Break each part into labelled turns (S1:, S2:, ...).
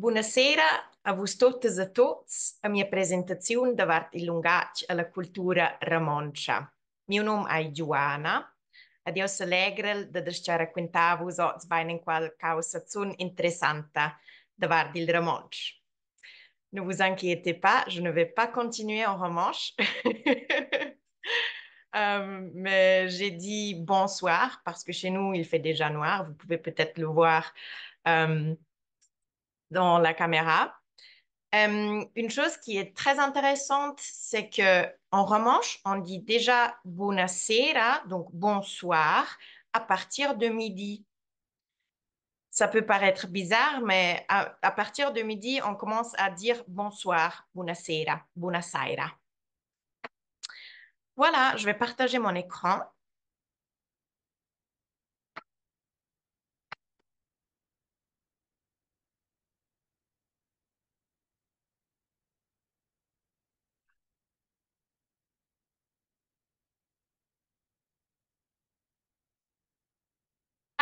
S1: Buonasera a vos totes e tous à a mia presentazione la culture
S2: romanche. Mon cultura est Mio nom è Adios ed de sono allegra di vos vous quintavus oggi une interessante il Ne vous inquiétez pas, je ne vais pas continuer en romanche. mais j'ai dit bonsoir parce que chez nous, il fait déjà noir. Vous pouvez peut-être le voir dans la caméra. Euh, une chose qui est très intéressante, c'est que en romanche, on dit déjà buonasera, donc bonsoir, à partir de midi. Ça peut paraître bizarre, mais à, partir de midi, on commence à dire bonsoir, buonasera, buonasera. Voilà, je vais partager mon écran.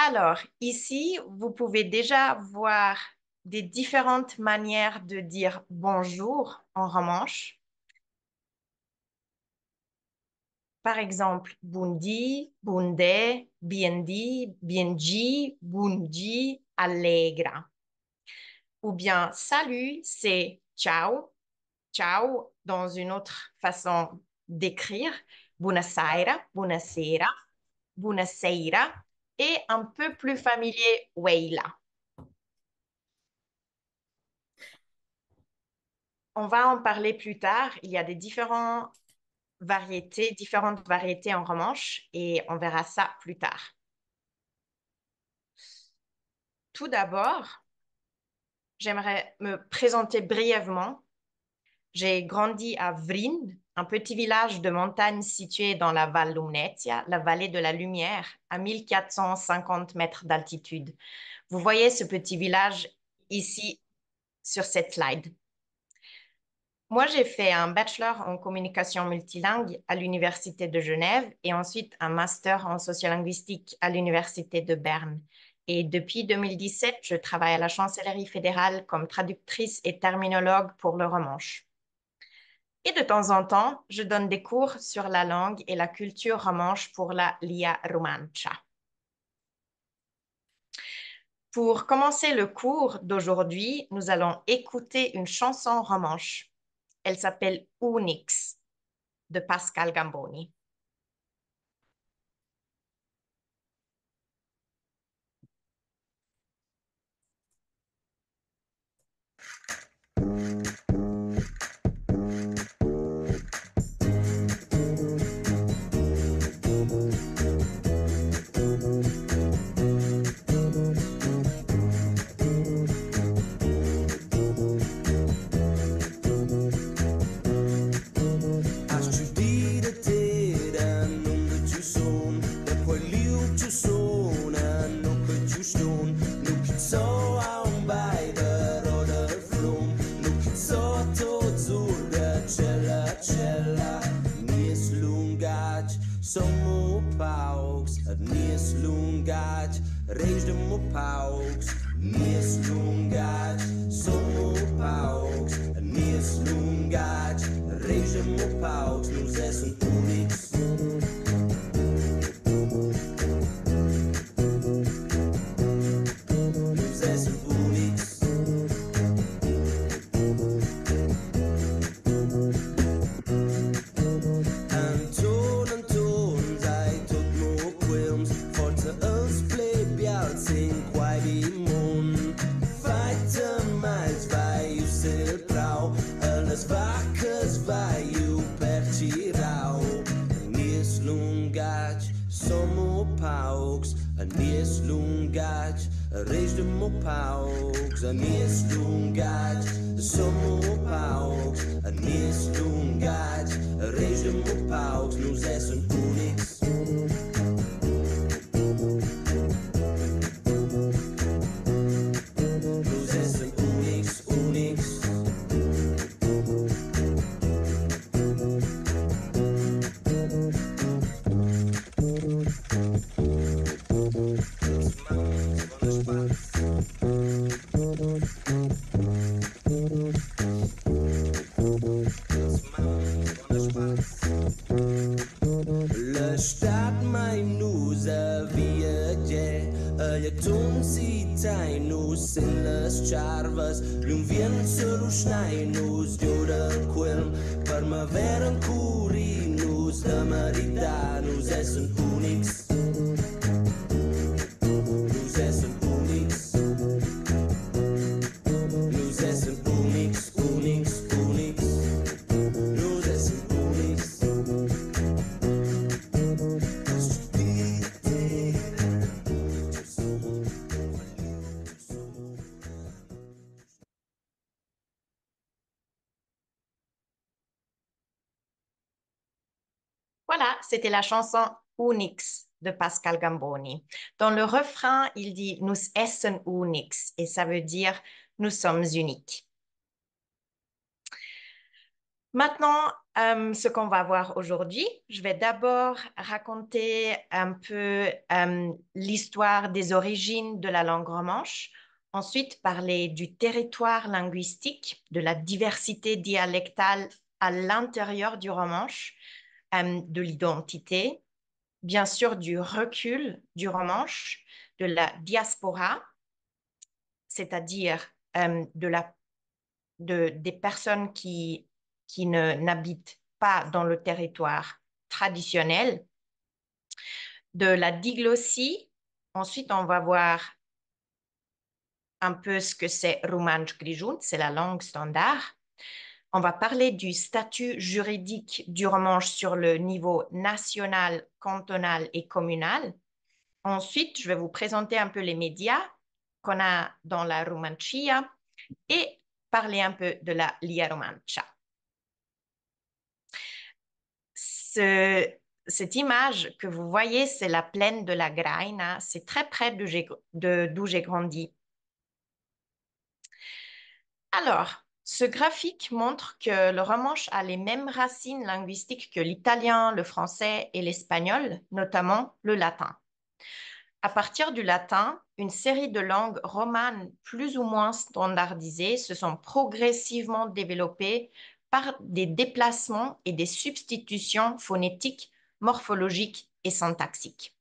S2: Alors, ici, vous pouvez déjà voir des différentes manières de dire bonjour en romanche. Par exemple, bundi, bunde, biendi, bienji, «bundi», allegra. Ou bien salut, c'est ciao, ciao dans une autre façon d'écrire, buonasera, buonasera, buonasera, et un peu plus familier, Weila. On va en parler plus tard. Il y a des différentes variétés, différentes variétés en romanche et on verra ça plus tard. Tout d'abord, j'aimerais me présenter brièvement. J'ai grandi à Vrind un petit village de montagne situé dans la Val Lumnezia, la vallée de la lumière, à 1450 mètres d'altitude. Vous voyez ce petit village ici sur cette slide. Moi, j'ai fait un bachelor en communication multilingue à l'Université de Genève et ensuite un master en sociolinguistique à l'Université de Berne. Et depuis 2017, je travaille à la Chancellerie fédérale comme traductrice et terminologue pour le romanche. Et de temps en temps, je donne des cours sur la langue et la culture romanche pour la LIA Romancha. Pour commencer le cours d'aujourd'hui, nous allons écouter une chanson romanche. Elle s'appelle Unix de Pascal Gamboni.
S3: Reis-me-me ao palco, anis de um gajo, sou-me ao palco, anis de um gajo, reis-me ao palco, nos é um
S2: c'était la chanson Unix de Pascal Gamboni. Dans le refrain, il dit Nous essen unix et ça veut dire Nous sommes uniques. Maintenant, euh, ce qu'on va voir aujourd'hui, je vais d'abord raconter un peu euh, l'histoire des origines de la langue romanche, ensuite parler du territoire linguistique, de la diversité dialectale à l'intérieur du romanche, euh, de l'identité, bien sûr du recul du romanche, de la diaspora, c'est-à-dire euh, de la, de, des personnes qui, qui n'habitent pas dans le territoire traditionnel, de la diglossie. Ensuite, on va voir un peu ce que c'est romanche Grijun », c'est la langue standard. On va parler du statut juridique du romanche sur le niveau national, cantonal et communal. Ensuite, je vais vous présenter un peu les médias qu'on a dans la romanchia et parler un peu de la Lia Romancia. cette image que vous voyez, c'est la plaine de la Graina. C'est très près d'où j'ai grandi. Alors, ce graphique montre que le romanche a les mêmes racines linguistiques que l'italien, le français et l'espagnol, notamment le latin. À partir du latin, une série de langues romanes plus ou moins standardisées se sont progressivement développées par des déplacements et des substitutions phonétiques, morphologiques et syntaxiques.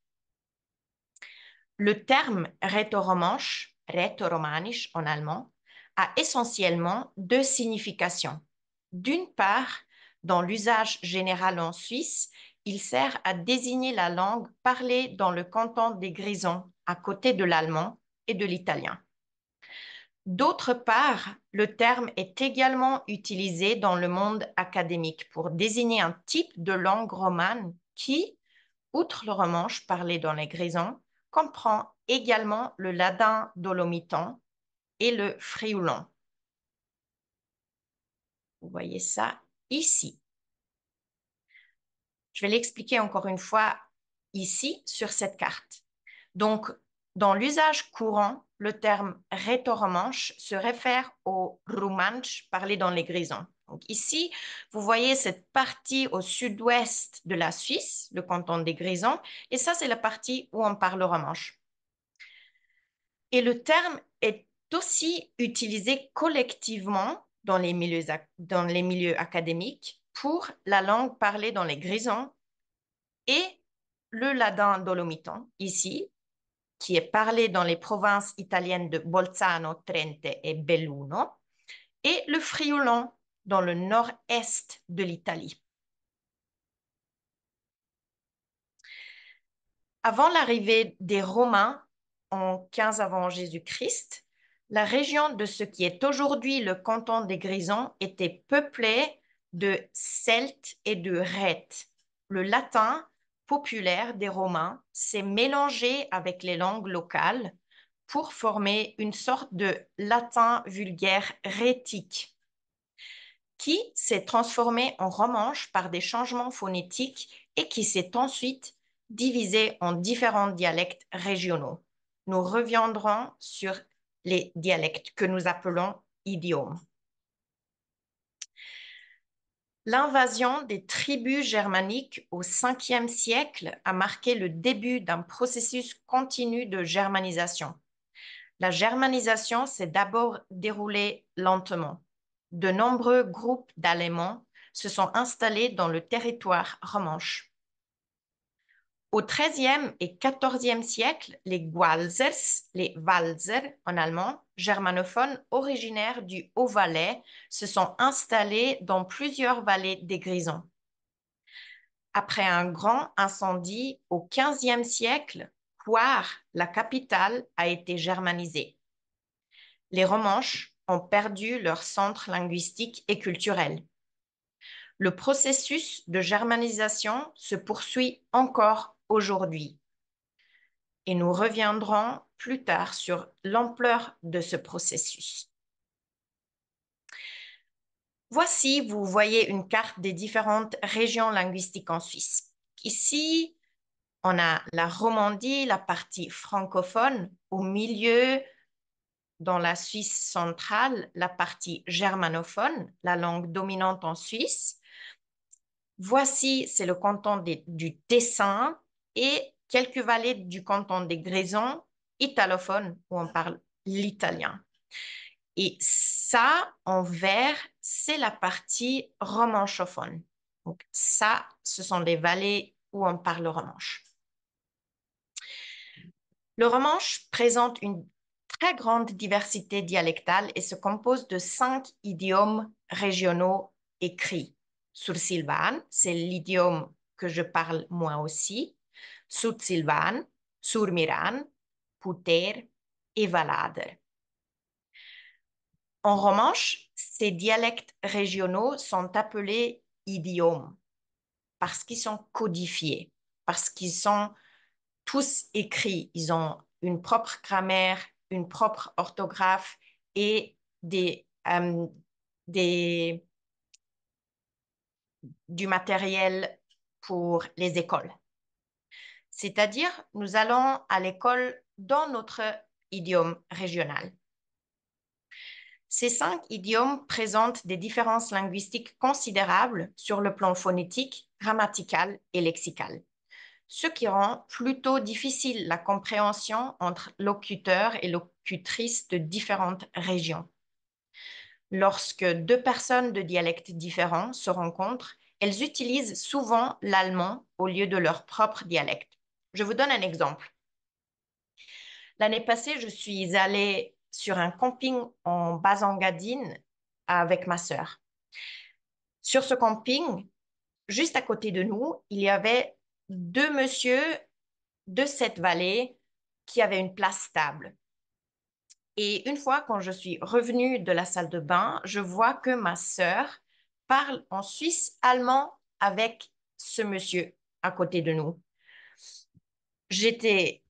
S2: Le terme rétoromanche, rétoromanisch en allemand, a essentiellement deux significations. D'une part, dans l'usage général en Suisse, il sert à désigner la langue parlée dans le canton des Grisons, à côté de l'allemand et de l'italien. D'autre part, le terme est également utilisé dans le monde académique pour désigner un type de langue romane qui, outre le romanche parlé dans les Grisons, comprend également le ladin dolomitan, et le frioulant. Vous voyez ça ici. Je vais l'expliquer encore une fois ici sur cette carte. Donc, dans l'usage courant, le terme rétoromanche se réfère au roumanche parlé dans les grisons. Donc ici, vous voyez cette partie au sud-ouest de la Suisse, le canton des Grisons, et ça, c'est la partie où on parle romanche. Et le terme est aussi utilisé collectivement dans les milieux, dans les milieux académiques pour la langue parlée dans les grisons et le ladin dolomiton ici, qui est parlé dans les provinces italiennes de Bolzano, Trente et Belluno, et le friolan dans le nord-est de l'Italie. Avant l'arrivée des Romains en 15 avant Jésus-Christ, la région de ce qui est aujourd'hui le canton des Grisons était peuplée de Celtes et de Rètes. Le latin populaire des Romains s'est mélangé avec les langues locales pour former une sorte de latin vulgaire rhétique qui s'est transformé en romanche par des changements phonétiques et qui s'est ensuite divisé en différents dialectes régionaux. Nous reviendrons sur les dialectes que nous appelons idiomes. L'invasion des tribus germaniques au 5e siècle a marqué le début d'un processus continu de germanisation. La germanisation s'est d'abord déroulée lentement. De nombreux groupes d'Allemands se sont installés dans le territoire romanche. Au XIIIe et XIVe siècle, les Gualsers, les Walser en allemand, germanophones originaires du Haut-Valais, se sont installés dans plusieurs vallées des Grisons. Après un grand incendie au XVe siècle, Coire, la capitale, a été germanisée. Les Romanches ont perdu leur centre linguistique et culturel le processus de germanisation se poursuit encore aujourd'hui. Et nous reviendrons plus tard sur l'ampleur de ce processus. Voici, vous voyez une carte des différentes régions linguistiques en Suisse. Ici, on a la Romandie, la partie francophone, au milieu, dans la Suisse centrale, la partie germanophone, la langue dominante en Suisse. Voici, c'est le canton du Tessin, et quelques vallées du canton des Grésons italophones où on parle l'italien. Et ça, en vert, c'est la partie romanchophone. Donc ça, ce sont les vallées où on parle romanche. Le romanche présente une très grande diversité dialectale et se compose de cinq idiomes régionaux écrits. Sur Sylvan, c'est l'idiome que je parle moi aussi sud Surmiran, Puter et Valader. En romanche, ces dialectes régionaux sont appelés idiomes parce qu'ils sont codifiés, parce qu'ils sont tous écrits. Ils ont une propre grammaire, une propre orthographe et des, euh, du matériel pour les écoles c'est-à-dire nous allons à l'école dans notre idiome régional. Ces cinq idiomes présentent des différences linguistiques considérables sur le plan phonétique, grammatical et lexical, ce qui rend plutôt difficile la compréhension entre locuteurs et locutrices de différentes régions. Lorsque deux personnes de dialectes différents se rencontrent, elles utilisent souvent l'allemand au lieu de leur propre dialecte, je vous donne un exemple. L'année passée, je suis allée sur un camping en bas Bas-Engadine avec ma sœur. Sur ce camping, juste à côté de nous, il y avait deux messieurs de cette vallée qui avaient une place stable. Et une fois, quand je suis revenue de la salle de bain, je vois que ma sœur parle en suisse allemand avec ce monsieur à côté de nous j'étais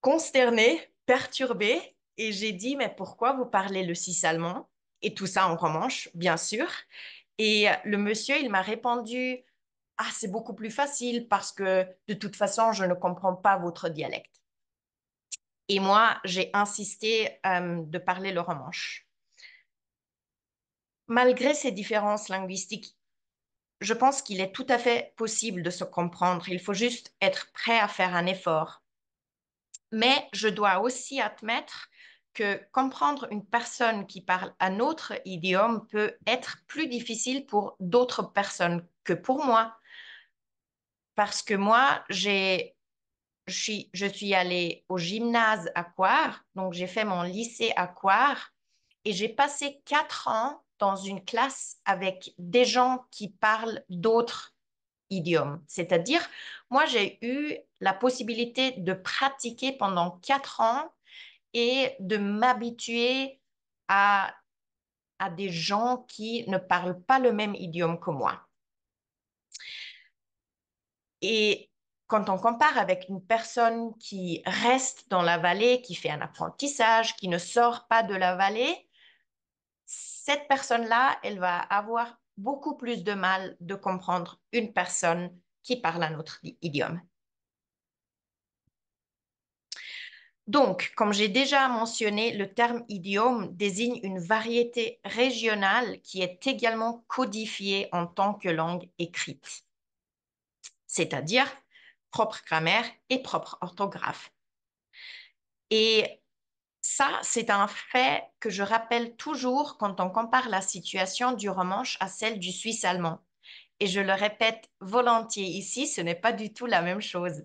S2: consternée, perturbée, et j'ai dit, mais pourquoi vous parlez le six allemand Et tout ça en romanche, bien sûr. Et euh, le monsieur, il m'a répondu, ah, c'est beaucoup plus facile parce que de toute façon, je ne comprends pas votre dialecte. Et moi, j'ai insisté euh, de parler le romanche. Malgré ces différences linguistiques je pense qu'il est tout à fait possible de se comprendre. Il faut juste être prêt à faire un effort. Mais je dois aussi admettre que comprendre une personne qui parle un autre idiome peut être plus difficile pour d'autres personnes que pour moi. Parce que moi, j'ai, je, suis, je suis allée au gymnase à Coire, donc j'ai fait mon lycée à Coire, et j'ai passé quatre ans dans une classe avec des gens qui parlent d'autres idiomes. C'est-à-dire, moi, j'ai eu la possibilité de pratiquer pendant quatre ans et de m'habituer à, à des gens qui ne parlent pas le même idiome que moi. Et quand on compare avec une personne qui reste dans la vallée, qui fait un apprentissage, qui ne sort pas de la vallée, cette personne-là, elle va avoir beaucoup plus de mal de comprendre une personne qui parle un autre idiome. Donc, comme j'ai déjà mentionné, le terme idiome désigne une variété régionale qui est également codifiée en tant que langue écrite, c'est-à-dire propre grammaire et propre orthographe. Et ça, c'est un fait que je rappelle toujours quand on compare la situation du romanche à celle du Suisse allemand. Et je le répète volontiers ici, ce n'est pas du tout la même chose.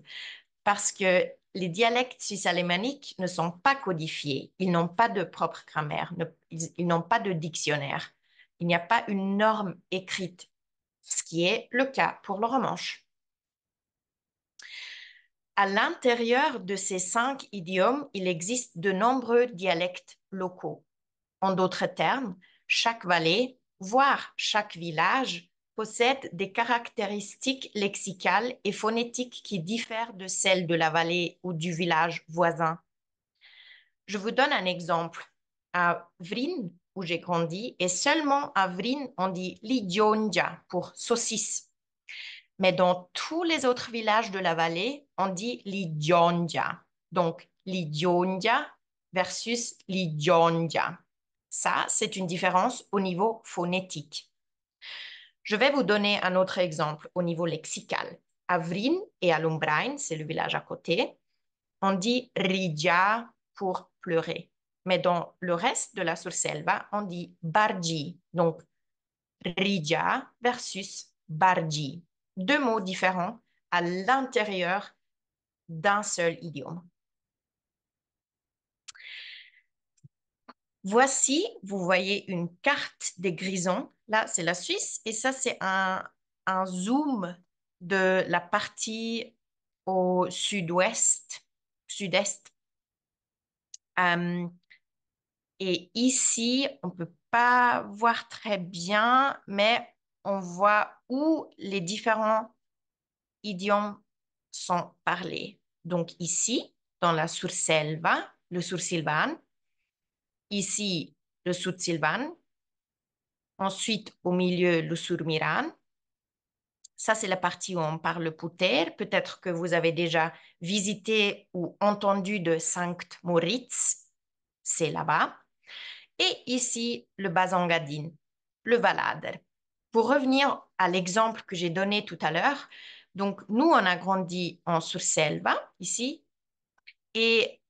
S2: Parce que les dialectes suisse-alémaniques ne sont pas codifiés, ils n'ont pas de propre grammaire, ils n'ont pas de dictionnaire. Il n'y a pas une norme écrite, ce qui est le cas pour le romanche. À l'intérieur de ces cinq idiomes, il existe de nombreux dialectes locaux. En d'autres termes, chaque vallée, voire chaque village, possède des caractéristiques lexicales et phonétiques qui diffèrent de celles de la vallée ou du village voisin. Je vous donne un exemple. À Vrin, où j'ai grandi, et seulement à Vrin, on dit lidionja pour saucisse. Mais dans tous les autres villages de la vallée, on dit lidjondja, Donc, l'Idionja versus lidjondja. Ça, c'est une différence au niveau phonétique. Je vais vous donner un autre exemple au niveau lexical. À et à Lumbrain, c'est le village à côté, on dit Ridja pour pleurer. Mais dans le reste de la Surselva, on dit Barji. Donc, Ridja versus Barji deux mots différents à l'intérieur d'un seul idiome. Voici, vous voyez une carte des grisons. Là, c'est la Suisse et ça, c'est un, zoom de la partie au sud-ouest, sud-est. Euh, et ici, on ne peut pas voir très bien, mais on voit où les différents idiomes sont parlés. Donc ici, dans la surselva, le sursilvan, ici, le sursilvan, ensuite au milieu, le surmiran. Ça, c'est la partie où on parle puter. Peut-être que vous avez déjà visité ou entendu de Sankt Moritz, c'est là-bas. Et ici, le Bazangadin, le Valader. Pour revenir à l'exemple que j'ai donné tout à l'heure, donc nous, on a grandi en Surselva, ici, et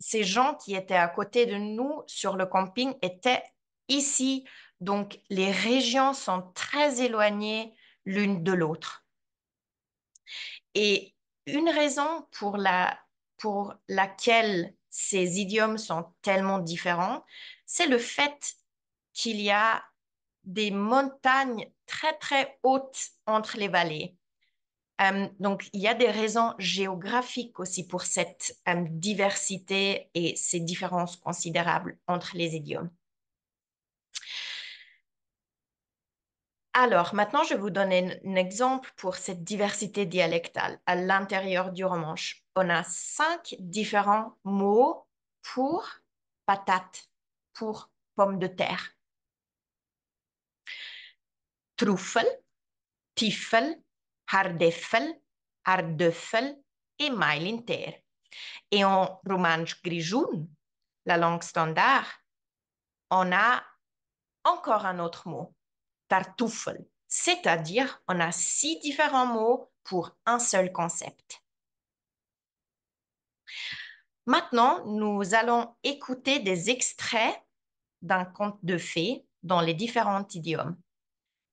S2: ces gens qui étaient à côté de nous sur le camping étaient ici. Donc les régions sont très éloignées l'une de l'autre. Et une raison pour, la, pour laquelle ces idiomes sont tellement différents, c'est le fait qu'il y a des montagnes très, très hautes entre les vallées. Euh, donc, il y a des raisons géographiques aussi pour cette euh, diversité et ces différences considérables entre les idiomes. Alors, maintenant, je vais vous donner un exemple pour cette diversité dialectale. À l'intérieur du romanche, on a cinq différents mots pour patate, pour pomme de terre. Truffel, Tiffel, Hardeffel, hardeffel et Mailinter. Et en romanche jaune la langue standard, on a encore un autre mot, tartuffel, c'est-à-dire on a six différents mots pour un seul concept. Maintenant, nous allons écouter des extraits d'un conte de fées dans les différents idiomes.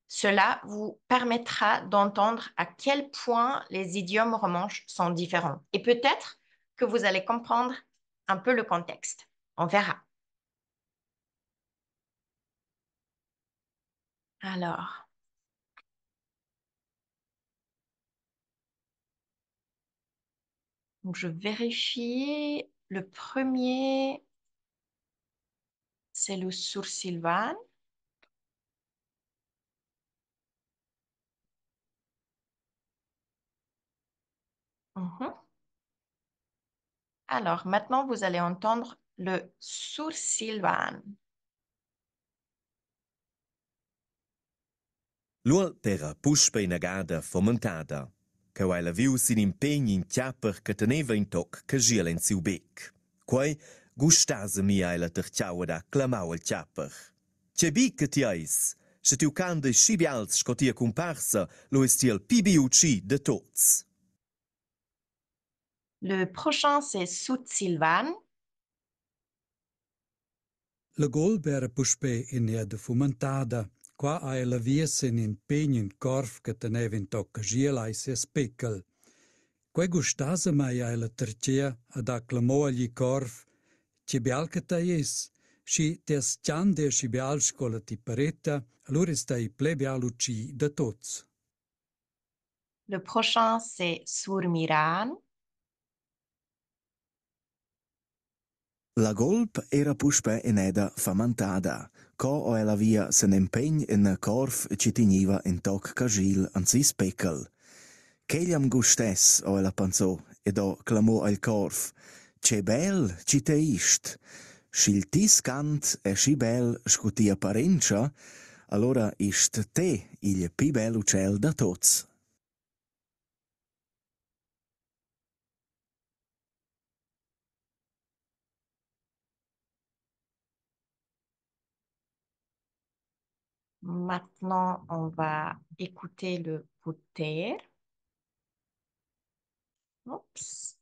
S2: Cela vous permettra d'entendre à quel point les idiomes romanches sont différents. Et peut-être que vous allez comprendre un peu le contexte. On verra. Alors. je vérifie. Le premier, c'est le Mhm. Alors, maintenant, vous allez entendre le sourcilvan.
S1: silvan terra puspa inagada fomentada, che viu sin impegni in chiapper que teneva in toc que in siu bec. Quai gustase mi ai la terciaua da clamau al chiapper. Ce que ais, se tiu cande lo estiel al pibi de tots.
S2: Le prochain, c'est Sud-Silvan.
S1: Le golbera puspe in ea fumantada, qua a ela viesen in un corf que tenev in tocca gielai se gustase mai la ad agli corf, ci bialca es, si te asciande si ti pareta, allora da tots.
S2: Le prochain, c'est Surmiran.
S1: La golp era puspe eneda famantada. Co o ella via se nempegn in corf ci tiniva in toc casil anzi specal. Celiam gustes, o ella panzò, ed o clamò al corf, «Ce bel ci te ist!» «Schil tis cant e si bel scutia parencia, allora ist te il pi bel uccel da tots
S2: Maintenant, on va écouter le poter.
S1: Oups.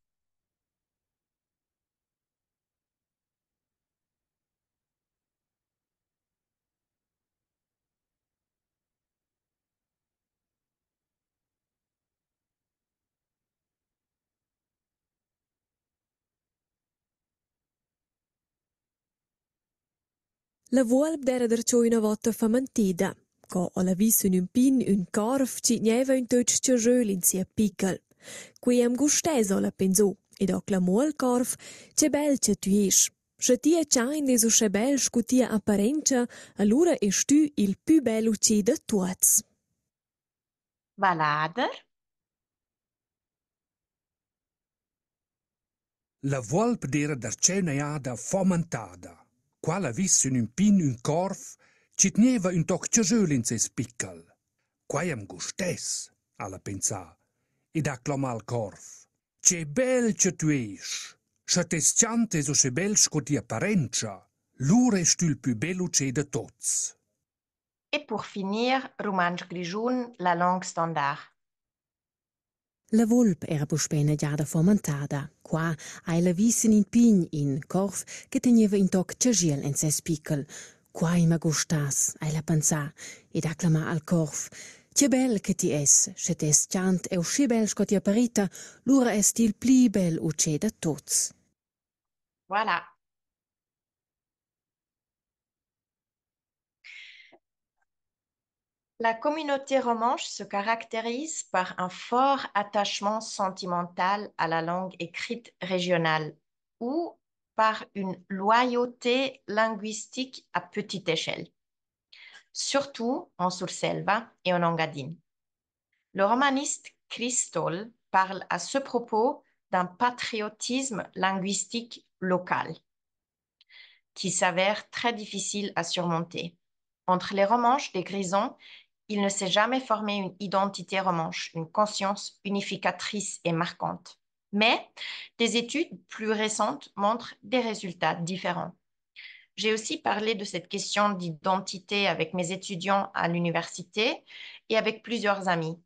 S4: La vuolp d'eira darcheu üna votta famentida, co alla vis un pin, ün corf ci un ün tötsch tscharröl in sia piccol. Qui am gustes la pensò, ed hoc la muol corf, c'è bel c'è tu isch. Se ti è di su c'è bel scutia apparencia, allora es tu il più bello uccide da tuats.
S2: Valader?
S1: La vuolp d'era darcheu neiada fomentada. quala vis un pin un corf, cit neva un toc ciasul in ses piccal. Quaiam gustes, alla pensa, ed acclama al corf. Ce bel ce tu es, sa tes ciantes o se bel sco ti apparenza, l'ure il più bello ce de tots.
S2: Et pour finir, Romange Grijoun, la langue standard. La vulp era puspena giada fomentada, qua ai la visen in pign in
S5: corf che teneva in toc cagiel en ses piccol. Qua i ma gustas, ai la pensa, ed acclama al corf. Che bel che ti es, se te es chant e usci bel sco ti l'ura es til pli bel ucce da tots.
S2: Voilà, La communauté romanche se caractérise par un fort attachement sentimental à la langue écrite régionale ou par une loyauté linguistique à petite échelle, surtout en Surselva et en angadine. Le romaniste Christol parle à ce propos d'un patriotisme linguistique local qui s'avère très difficile à surmonter. Entre les romanches des Grisons il ne s'est jamais formé une identité romanche, une conscience unificatrice et marquante. Mais des études plus récentes montrent des résultats différents. J'ai aussi parlé de cette question d'identité avec mes étudiants à l'université et avec plusieurs amis.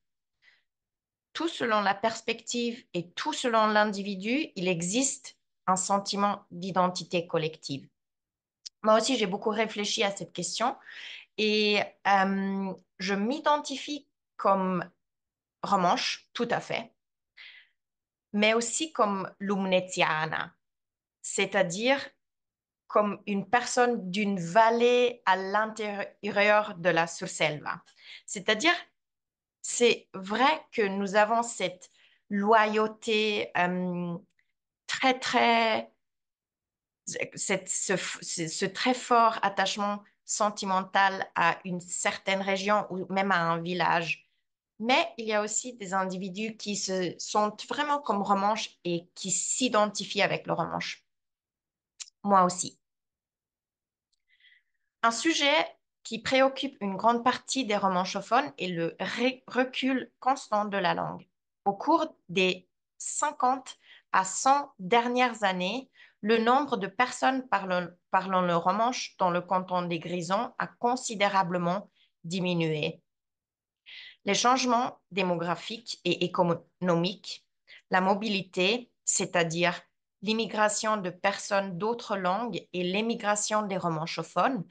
S2: Tout selon la perspective et tout selon l'individu, il existe un sentiment d'identité collective. Moi aussi, j'ai beaucoup réfléchi à cette question et euh, je m'identifie comme romanche, tout à fait, mais aussi comme lumnetiana, c'est-à-dire comme une personne d'une vallée à l'intérieur de la surselva. C'est-à-dire, c'est vrai que nous avons cette loyauté euh, très, très, ce, très fort attachement sentimentale à une certaine région ou même à un village. Mais il y a aussi des individus qui se sentent vraiment comme romanche et qui s'identifient avec le romanche. Moi aussi. Un sujet qui préoccupe une grande partie des romanchophones est le recul constant de la langue. Au cours des 50 à 100 dernières années, le nombre de personnes parlant, le romanche dans le canton des Grisons a considérablement diminué. Les changements démographiques et économiques, la mobilité, c'est-à-dire l'immigration de personnes d'autres langues et l'émigration des romanchophones,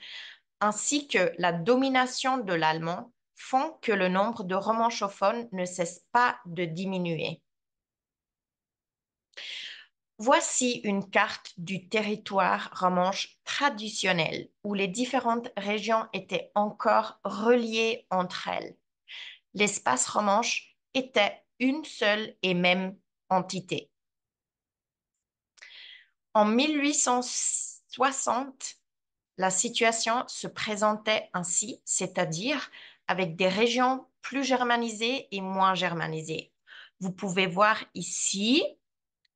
S2: ainsi que la domination de l'allemand font que le nombre de romanchophones ne cesse pas de diminuer. Voici une carte du territoire romanche traditionnel où les différentes régions étaient encore reliées entre elles. L'espace romanche était une seule et même entité. En 1860, la situation se présentait ainsi, c'est-à-dire avec des régions plus germanisées et moins germanisées. Vous pouvez voir ici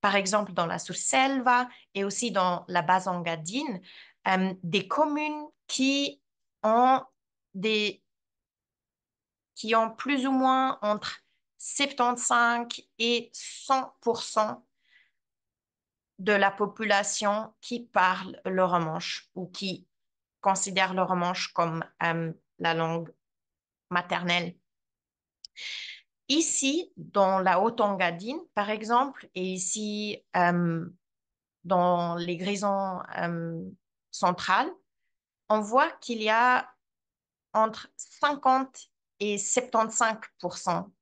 S2: par exemple dans la selva et aussi dans la base angadine, euh, des communes qui ont des qui ont plus ou moins entre 75 et 100 de la population qui parle le romanche ou qui considère le romanche comme euh, la langue maternelle. Ici, dans la haute Engadine, par exemple, et ici euh, dans les grisons euh, centrales, on voit qu'il y a entre 50 et 75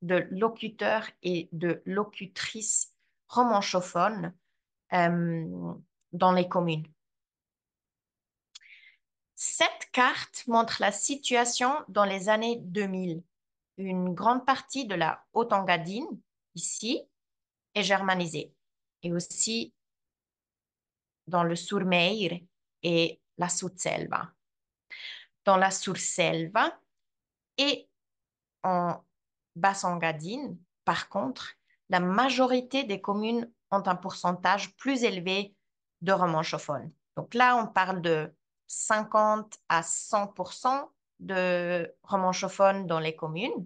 S2: de locuteurs et de locutrices romanchophones euh, dans les communes. Cette carte montre la situation dans les années 2000 une grande partie de la haute-engadine, ici, est germanisée. Et aussi dans le Surmeir et la Surselva. Dans la Surselva et en Basse-Engadine, par contre, la majorité des communes ont un pourcentage plus élevé de romanchophones. Donc là, on parle de 50 à 100 de romanchophones dans les communes.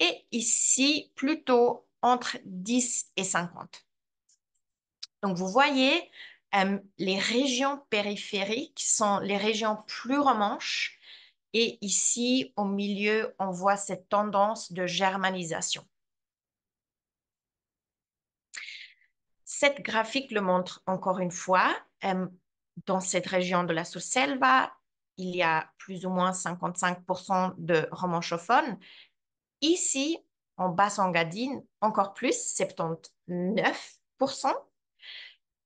S2: Et ici, plutôt entre 10 et 50. Donc, vous voyez, euh, les régions périphériques sont les régions plus romanches. Et ici, au milieu, on voit cette tendance de germanisation. Cette graphique le montre encore une fois. Euh, dans cette région de la selva il y a plus ou moins 55% de romanchophones. Ici, en Basse-Angadine, encore plus, 79%.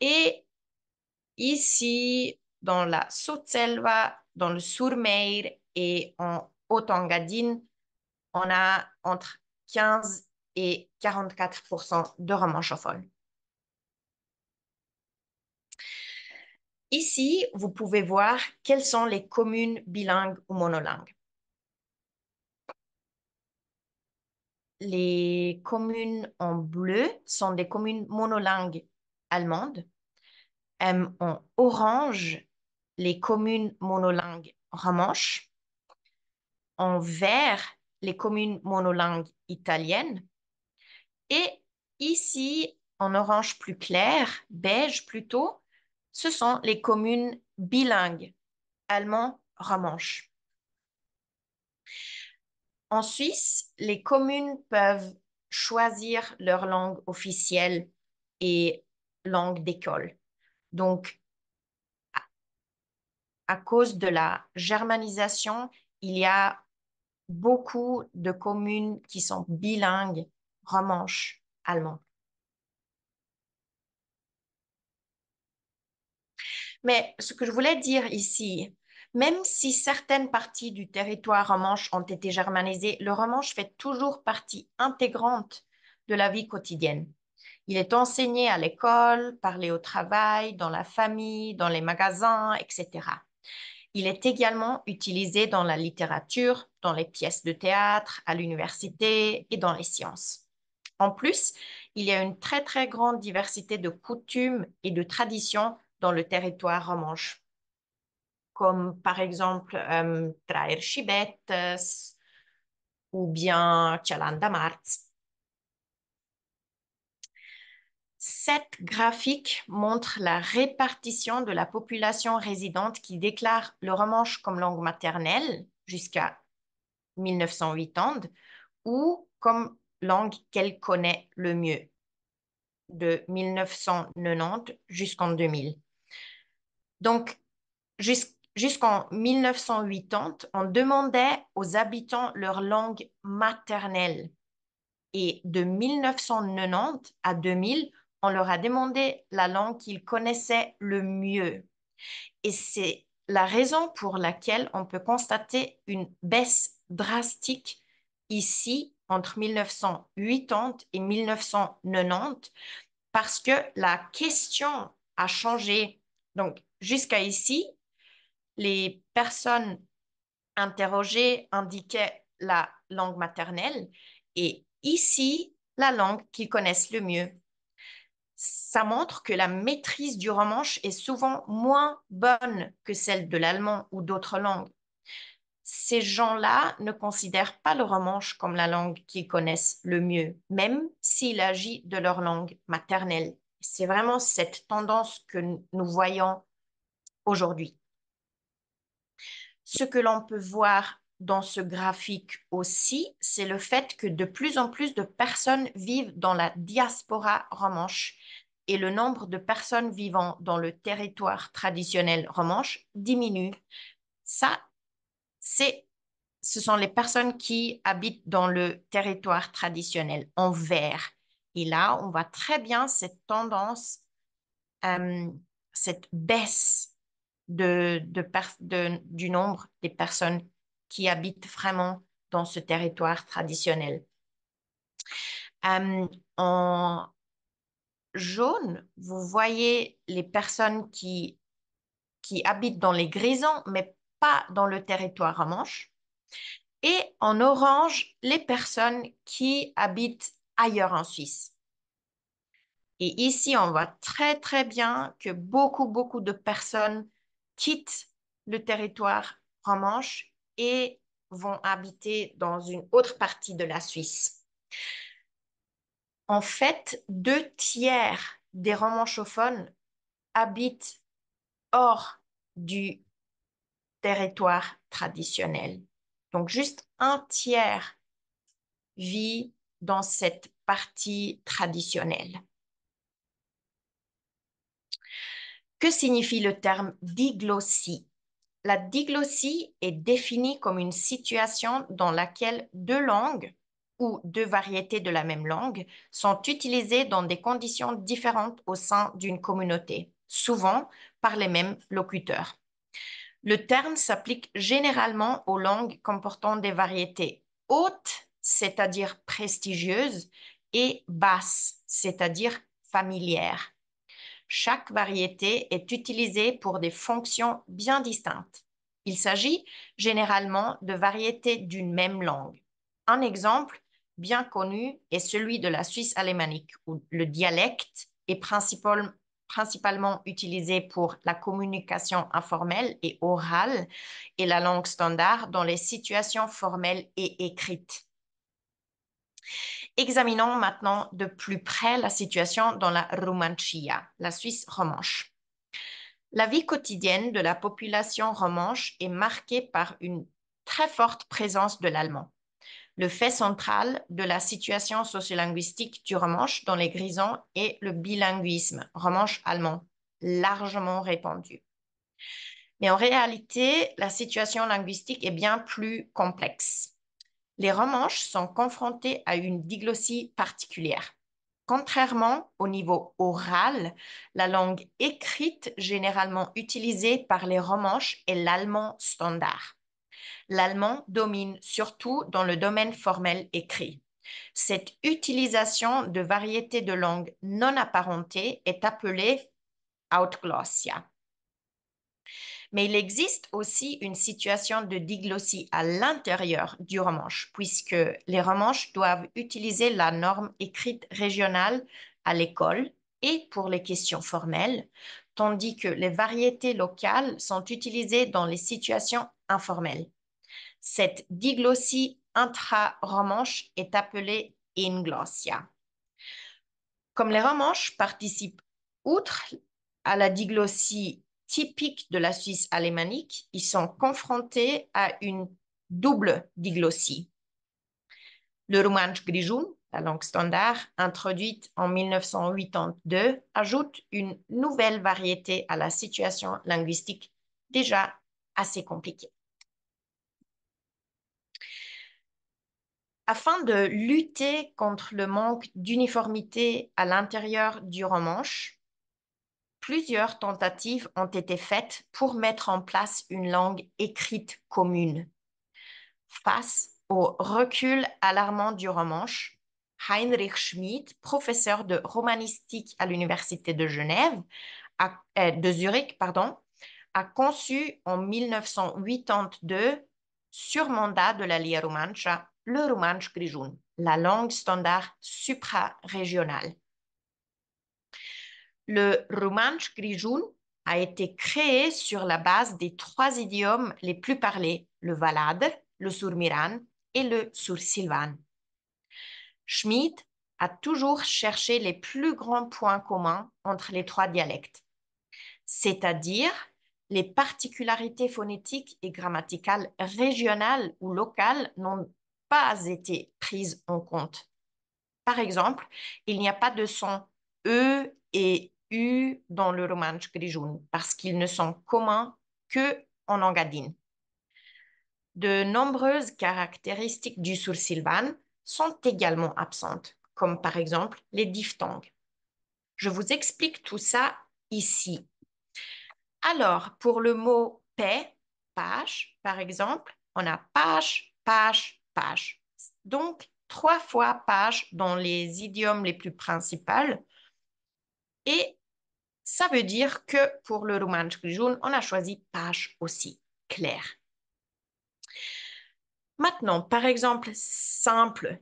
S2: Et ici, dans la Sotselva, dans le Sourmeir et en Haute-Angadine, on a entre 15 et 44 de romanchophones. Ici, vous pouvez voir quelles sont les communes bilingues ou monolingues. Les communes en bleu sont des communes monolingues allemandes. en orange, les communes monolingues romanches. En vert, les communes monolingues italiennes. Et ici, en orange plus clair, beige plutôt, ce sont les communes bilingues allemand-romanche. En Suisse, les communes peuvent choisir leur langue officielle et langue d'école. Donc, à cause de la germanisation, il y a beaucoup de communes qui sont bilingues romanche-allemand. Mais ce que je voulais dire ici, même si certaines parties du territoire romanche ont été germanisées, le romanche fait toujours partie intégrante de la vie quotidienne. Il est enseigné à l'école, parlé au travail, dans la famille, dans les magasins, etc. Il est également utilisé dans la littérature, dans les pièces de théâtre, à l'université et dans les sciences. En plus, il y a une très très grande diversité de coutumes et de traditions dans le territoire romanche, comme par exemple euh, Traer Shibetes euh, ou bien Chalanda Cette graphique montre la répartition de la population résidente qui déclare le romanche comme langue maternelle jusqu'à 1980 ou comme langue qu'elle connaît le mieux de 1990 jusqu'en 2000. Donc, jusqu'en 1980, on demandait aux habitants leur langue maternelle. Et de 1990 à 2000, on leur a demandé la langue qu'ils connaissaient le mieux. Et c'est la raison pour laquelle on peut constater une baisse drastique ici entre 1980 et 1990 parce que la question a changé. Donc, Jusqu'à ici, les personnes interrogées indiquaient la langue maternelle et ici la langue qu'ils connaissent le mieux. Ça montre que la maîtrise du romanche est souvent moins bonne que celle de l'allemand ou d'autres langues. Ces gens-là ne considèrent pas le romanche comme la langue qu'ils connaissent le mieux, même s'il agit de leur langue maternelle. C'est vraiment cette tendance que nous voyons aujourd'hui. Ce que l'on peut voir dans ce graphique aussi, c'est le fait que de plus en plus de personnes vivent dans la diaspora romanche et le nombre de personnes vivant dans le territoire traditionnel romanche diminue. Ça, c'est ce sont les personnes qui habitent dans le territoire traditionnel en vert. Et là, on voit très bien cette tendance, euh, cette baisse de, du nombre des personnes qui habitent vraiment dans ce territoire traditionnel. Euh, en jaune, vous voyez les personnes qui, qui habitent dans les grisons, mais pas dans le territoire manche. Et en orange, les personnes qui habitent ailleurs en Suisse. Et ici, on voit très, très bien que beaucoup, beaucoup de personnes quittent le territoire romanche et vont habiter dans une autre partie de la Suisse. En fait, deux tiers des romanchophones habitent hors du territoire traditionnel. Donc juste un tiers vit dans cette partie traditionnelle. Que signifie le terme diglossie La diglossie est définie comme une situation dans laquelle deux langues ou deux variétés de la même langue sont utilisées dans des conditions différentes au sein d'une communauté, souvent par les mêmes locuteurs. Le terme s'applique généralement aux langues comportant des variétés hautes, c'est-à-dire prestigieuses, et basses, c'est-à-dire familières. Chaque variété est utilisée pour des fonctions bien distinctes. Il s'agit généralement de variétés d'une même langue. Un exemple bien connu est celui de la Suisse alémanique, où le dialecte est principalement utilisé pour la communication informelle et orale et la langue standard dans les situations formelles et écrites. Examinons maintenant de plus près la situation dans la Romanchia, la Suisse romanche. La vie quotidienne de la population romanche est marquée par une très forte présence de l'allemand. Le fait central de la situation sociolinguistique du romanche dans les grisons est le bilinguisme romanche-allemand, largement répandu. Mais en réalité, la situation linguistique est bien plus complexe les romanches sont confrontés à une diglossie particulière. Contrairement au niveau oral, la langue écrite généralement utilisée par les romanches est l'allemand standard. L'allemand domine surtout dans le domaine formel écrit. Cette utilisation de variétés de langues non apparentées est appelée outglossia. Mais il existe aussi une situation de diglossie à l'intérieur du romanche, puisque les romanches doivent utiliser la norme écrite régionale à l'école et pour les questions formelles, tandis que les variétés locales sont utilisées dans les situations informelles. Cette diglossie intra-romanche est appelée inglossia. Comme les romanches participent outre à la diglossie typique de la Suisse alémanique, ils sont confrontés à une double diglossie. Le romanche Grijou, la langue standard, introduite en 1982, ajoute une nouvelle variété à la situation linguistique déjà assez compliquée. Afin de lutter contre le manque d'uniformité à l'intérieur du romanche, plusieurs tentatives ont été faites pour mettre en place une langue écrite commune. Face au recul alarmant du romanche, Heinrich Schmid, professeur de romanistique à l'Université de Genève, euh, de Zurich, pardon, a conçu en 1982, sur mandat de la Lia Romancha, le Romanche Grijoun, la langue standard suprarégionale. Le romanche grijoun a été créé sur la base des trois idiomes les plus parlés, le valade, le surmiran et le sursilvan. Schmidt a toujours cherché les plus grands points communs entre les trois dialectes, c'est-à-dire les particularités phonétiques et grammaticales régionales ou locales n'ont pas été prises en compte. Par exemple, il n'y a pas de son E et eu dans le romanche grijoun parce qu'ils ne sont communs que en Engadine. De nombreuses caractéristiques du sourcilvan sont également absentes, comme par exemple les diphtongues. Je vous explique tout ça ici. Alors, pour le mot paix, page, par exemple, on a page, page, page. Donc, trois fois page dans les idiomes les plus principaux. Et ça veut dire que pour le roman jaune, on a choisi page aussi clair Maintenant, par exemple, simple,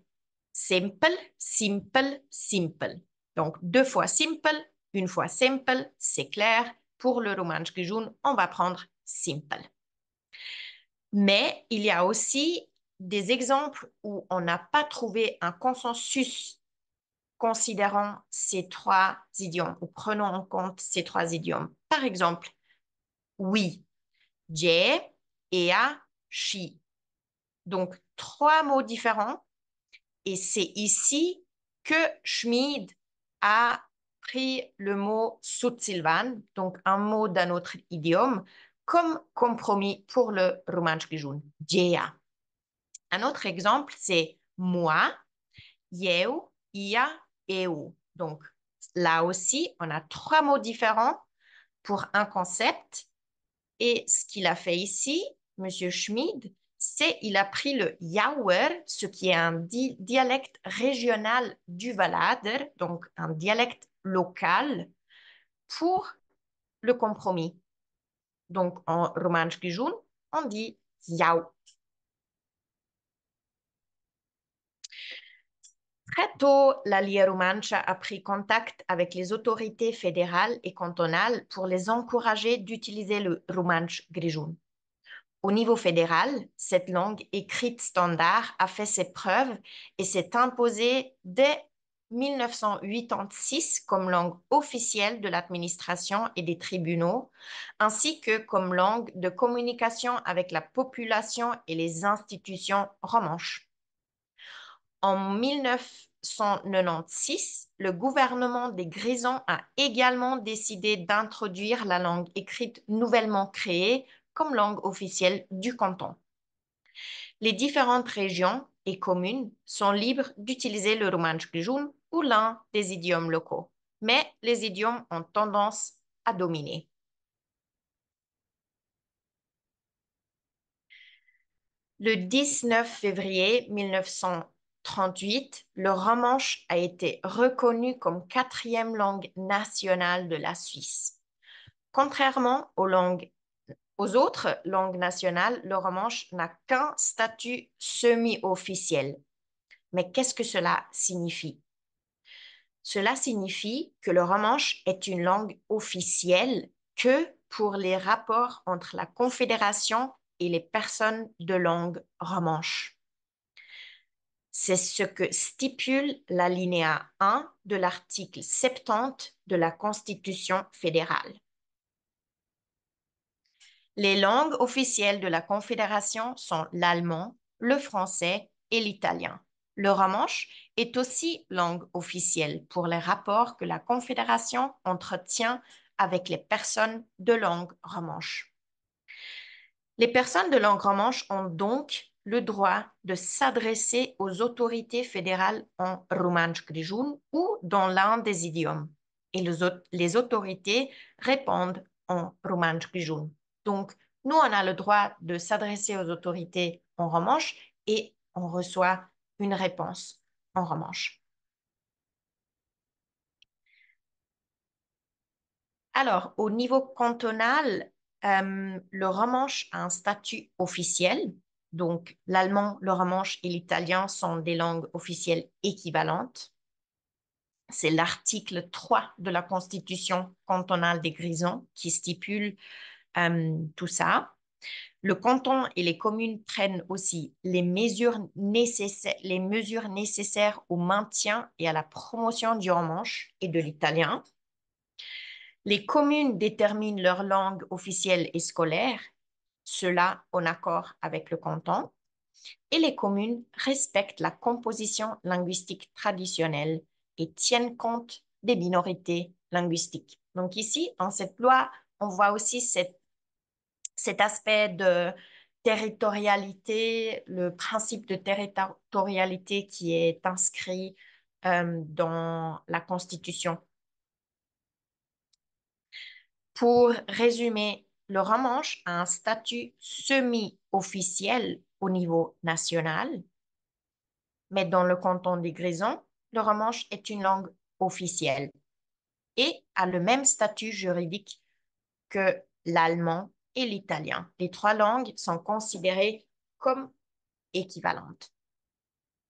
S2: simple, simple, simple. Donc, deux fois simple, une fois simple, c'est clair. Pour le roman jaune, on va prendre simple. Mais il y a aussi des exemples où on n'a pas trouvé un consensus considérons ces trois idiomes ou prenons en compte ces trois idiomes. Par exemple, oui, j'ai, a, chi Donc, trois mots différents. Et c'est ici que Schmid a pris le mot Sutsilvan, donc un mot d'un autre idiome, comme compromis pour le romanche gijun, j'ai. Un autre exemple, c'est moi, eu, ia, où Donc, là aussi, on a trois mots différents pour un concept. Et ce qu'il a fait ici, Monsieur Schmid, c'est il a pris le yawer ce qui est un dialecte régional du Valader, donc un dialecte local, pour le compromis. Donc en romansch on dit Yau Très tôt, la roumanche a pris contact avec les autorités fédérales et cantonales pour les encourager d'utiliser le romanche jaune. Au niveau fédéral, cette langue écrite standard a fait ses preuves et s'est imposée dès 1986 comme langue officielle de l'administration et des tribunaux, ainsi que comme langue de communication avec la population et les institutions romanches. En 1996, le gouvernement des Grisons a également décidé d'introduire la langue écrite nouvellement créée comme langue officielle du canton. Les différentes régions et communes sont libres d'utiliser le romanche ou l'un des idiomes locaux, mais les idiomes ont tendance à dominer. Le 19 février 1996 1938, le romanche a été reconnu comme quatrième langue nationale de la Suisse. Contrairement aux, aux autres langues nationales, le romanche n'a qu'un statut semi-officiel. Mais qu'est-ce que cela signifie Cela signifie que le romanche est une langue officielle que pour les rapports entre la Confédération et les personnes de langue romanche. C'est ce que stipule l'alinéa 1 de l'article 70 de la Constitution fédérale. Les langues officielles de la Confédération sont l'allemand, le français et l'italien. Le romanche est aussi langue officielle pour les rapports que la Confédération entretient avec les personnes de langue romanche. Les personnes de langue romanche ont donc le droit de s'adresser aux autorités fédérales en roumanche grijoun ou dans l'un des idiomes. Et les, autorités répondent en roumanche grijoun. Donc, nous, on a le droit de s'adresser aux autorités en romanche et on reçoit une réponse en romanche. Alors, au niveau cantonal, euh, le romanche a un statut officiel donc, l'allemand, le romanche et l'italien sont des langues officielles équivalentes. C'est l'article 3 de la Constitution cantonale des Grisons qui stipule euh, tout ça. Le canton et les communes prennent aussi les mesures nécessaires au maintien et à la promotion du romanche et de l'italien. Les communes déterminent leur langue officielle et scolaire cela en accord avec le canton, et les communes respectent la composition linguistique traditionnelle et tiennent compte des minorités linguistiques. Donc ici, dans cette loi, on voit aussi cette, cet aspect de territorialité, le principe de territorialité qui est inscrit euh, dans la Constitution. Pour résumer le romanche a un statut semi-officiel au niveau national, mais dans le canton des Grisons, le romanche est une langue officielle et a le même statut juridique que l'allemand et l'italien. Les trois langues sont considérées comme équivalentes,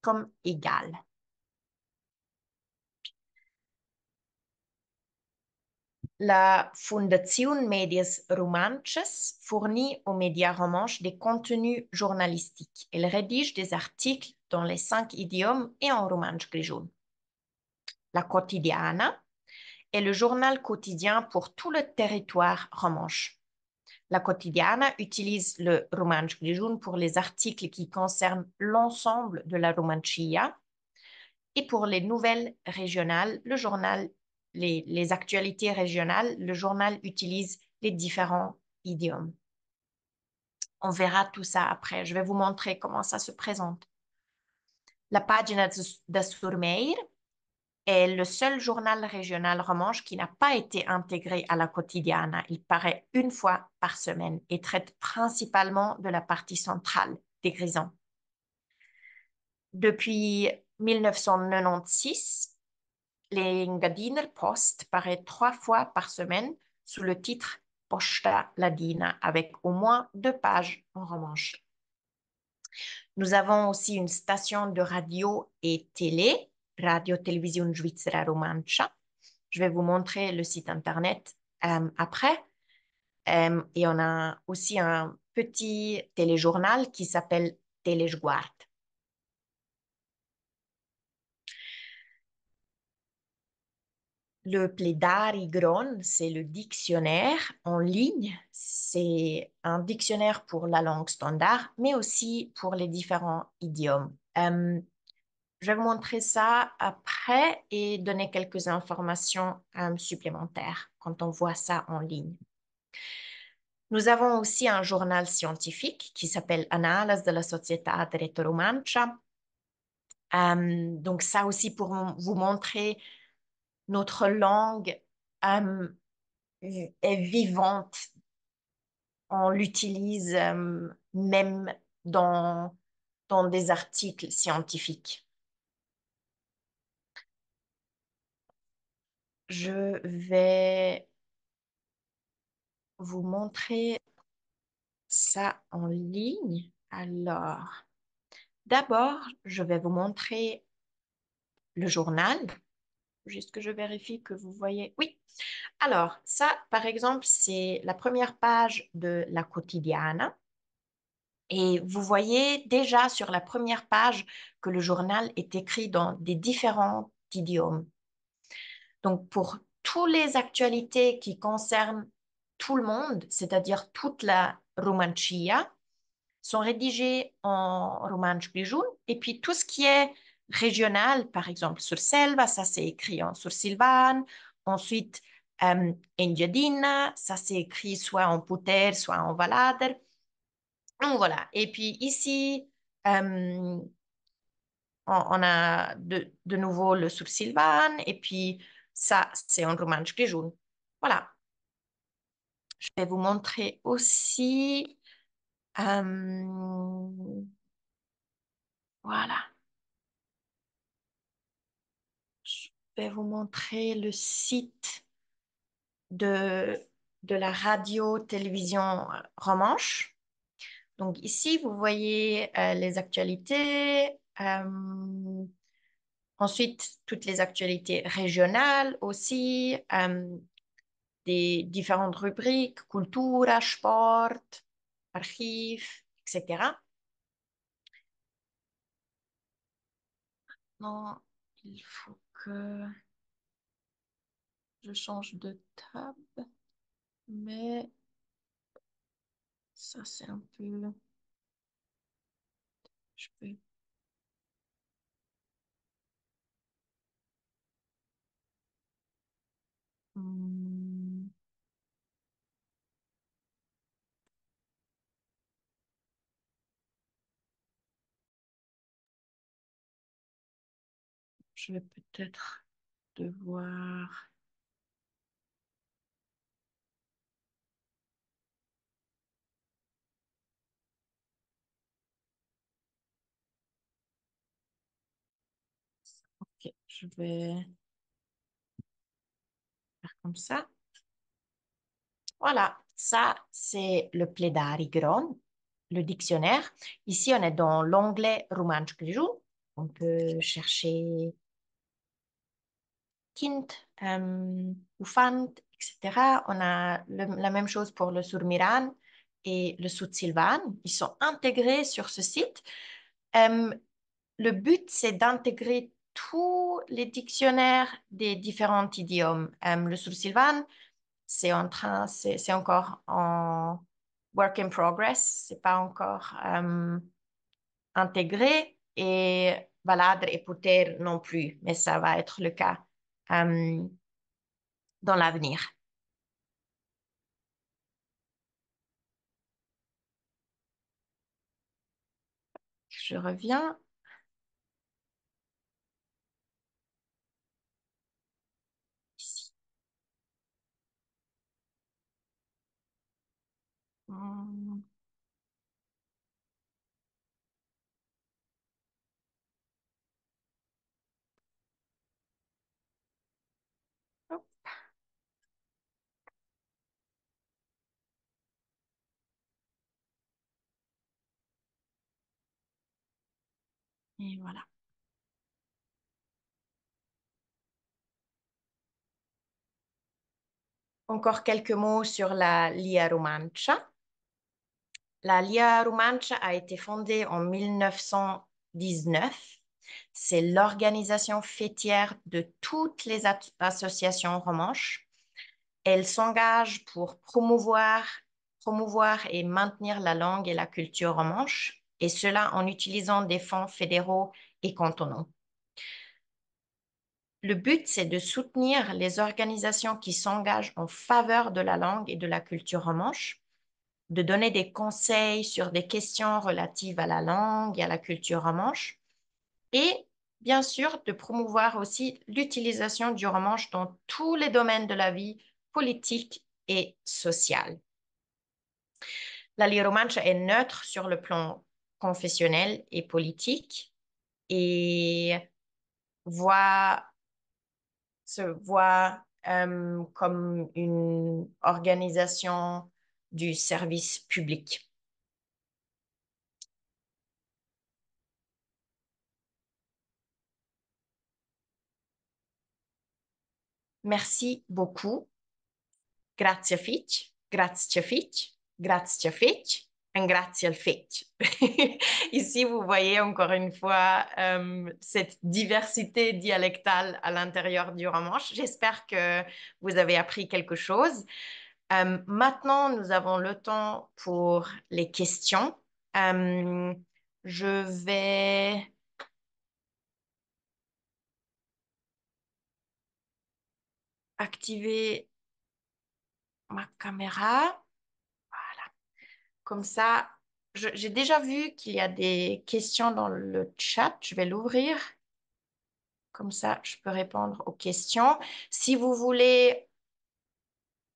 S2: comme égales. la Fondation Medias Romanches fournit aux médias romanches des contenus journalistiques. Elle rédige des articles dans les cinq idiomes et en romanche jaune. La Quotidiana est le journal quotidien pour tout le territoire romanche. La Quotidiana utilise le romanche jaune pour les articles qui concernent l'ensemble de la romanchia et pour les nouvelles régionales, le journal les, actualités régionales, le journal utilise les différents idiomes. On verra tout ça après. Je vais vous montrer comment ça se présente. La pagina de Surmeir est le seul journal régional romanche qui n'a pas été intégré à la quotidiana. Il paraît une fois par semaine et traite principalement de la partie centrale des Grisons. Depuis 1996, l'Engadiner Post paraît trois fois par semaine sous le titre Posta Ladina, avec au moins deux pages en romanche. Nous avons aussi une station de radio et télé, Radio télévision Svizzera Romancha. Je vais vous montrer le site internet euh, après. Euh, et on a aussi un petit téléjournal qui s'appelle Telejguard. Le Plédari Gron, c'est le dictionnaire en ligne. C'est un dictionnaire pour la langue standard, mais aussi pour les différents idiomes. Euh, je vais vous montrer ça après et donner quelques informations euh, supplémentaires quand on voit ça en ligne. Nous avons aussi un journal scientifique qui s'appelle Annales de la Società Retoromancia. Euh, donc ça aussi pour vous montrer notre langue est vivante. On l'utilise même dans, dans des articles scientifiques. Je vais vous montrer ça en ligne. Alors, d'abord, je vais vous montrer le journal juste que je vérifie que vous voyez. Oui. Alors, ça, par exemple, c'est la première page de la quotidiana. Et vous voyez déjà sur la première page que le journal est écrit dans des différents idiomes. Donc, pour toutes les actualités qui concernent tout le monde, c'est-à-dire toute la Romancia, sont rédigées en romanche bijou. Et puis, tout ce qui est Régional, par exemple sur Selva, ça c'est écrit en Sursilvan, ensuite euh, en ça c'est écrit soit en Puter, soit en Valader. Donc voilà, et puis ici, euh, on, a de, nouveau le Sursilvan, et puis ça, c'est en romanche grijoun. Voilà. Je vais vous montrer aussi. Euh, voilà. vais vous montrer le site de, de la radio-télévision euh, Romanche. Donc ici, vous voyez euh, les actualités. Euh, ensuite, toutes les actualités régionales aussi, des différentes rubriques, culture, sport, archives, etc.
S5: Maintenant, il faut je change de table, mais
S4: ça c'est un peu... Je
S1: hmm. je vais peut-être devoir... Ok, je vais faire comme ça.
S2: Voilà, ça c'est le plaidari Gron, le dictionnaire. Ici, on est dans l'onglet Romanche joue On peut chercher Kind Ufant, euh, etc. On a la même chose pour le Surmiran et le sud Ils sont intégrés sur ce site. Euh, le but, c'est d'intégrer tous les dictionnaires des différents idiomes. Euh, le sud c'est en train, c'est encore en work in progress, c'est pas encore intégré et Valadre et Puter non plus, mais ça va être le cas euh, dans l'avenir. Je
S5: reviens.
S1: voilà.
S2: Encore quelques mots sur la Lia Romancha. La Lia Romanche a été fondée en 1919. C'est l'organisation fêtière de toutes les associations romanches. Elle s'engage pour promouvoir, promouvoir et maintenir la langue et la culture romanche et cela en utilisant des fonds fédéraux et cantonaux. Le but, c'est de soutenir les organisations qui s'engagent en faveur de la langue et de la culture romanche, de donner des conseils sur des questions relatives à la langue et à la culture romanche, et bien sûr de promouvoir aussi l'utilisation du romanche dans tous les domaines de la vie politique et sociale. La romanche est neutre sur le plan confessionnelle et politique et voit, se voit euh, comme une organisation du service public. Merci beaucoup. Grazie Fitch, grazie grazie al Ici, vous voyez encore une fois euh, cette diversité dialectale à l'intérieur du romanche. J'espère que vous avez appris quelque chose. Euh, maintenant, nous avons le temps pour les questions. Euh, je vais... activer ma caméra. Comme ça, j'ai déjà vu qu'il y a des questions dans le chat. Je vais l'ouvrir. Comme ça, je peux répondre aux questions. Si vous voulez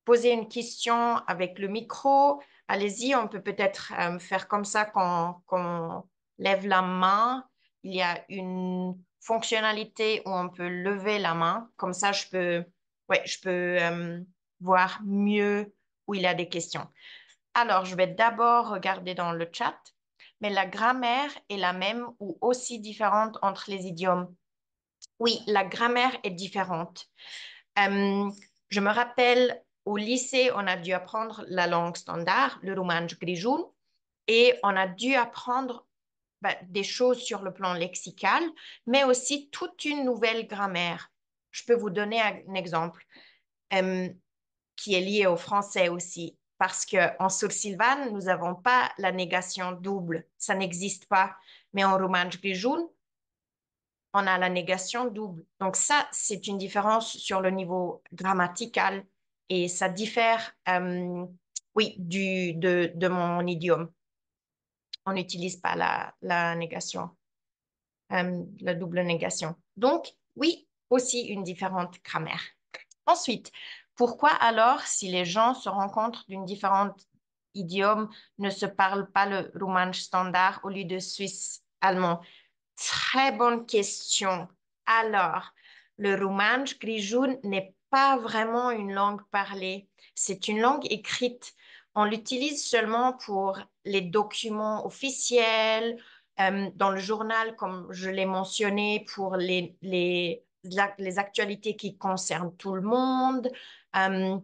S2: poser une question avec le micro, allez-y. On peut peut-être euh, faire comme ça qu'on lève la main. Il y a une fonctionnalité où on peut lever la main. Comme ça, je peux, je peux euh, voir mieux où il y a des questions. Alors, je vais d'abord regarder dans le chat, mais la grammaire est la même ou aussi différente entre les idiomes. Oui, la grammaire est différente. Euh, je me rappelle, au lycée, on a dû apprendre la langue standard, le roumange grijoun, et on a dû apprendre bah, des choses sur le plan lexical, mais aussi toute une nouvelle grammaire. Je peux vous donner un exemple euh, qui est lié au français aussi parce qu'en Sourcilvan, nous n'avons pas la négation double, ça n'existe pas. Mais en Romange Grijoun, on a la négation double. Donc ça, c'est une différence sur le niveau grammatical et ça diffère, euh, oui, du, de, de, mon idiome. On n'utilise pas la, la négation, euh, la double négation. Donc, oui, aussi une différente grammaire. Ensuite, pourquoi alors, si les gens se rencontrent d'une différente idiome, ne se parlent pas le roumain standard au lieu de suisse allemand Très bonne question. Alors, le roumain grijoun n'est pas vraiment une langue parlée, c'est une langue écrite. On l'utilise seulement pour les documents officiels, euh, dans le journal, comme je l'ai mentionné, pour les actualités qui concernent tout le monde, euh,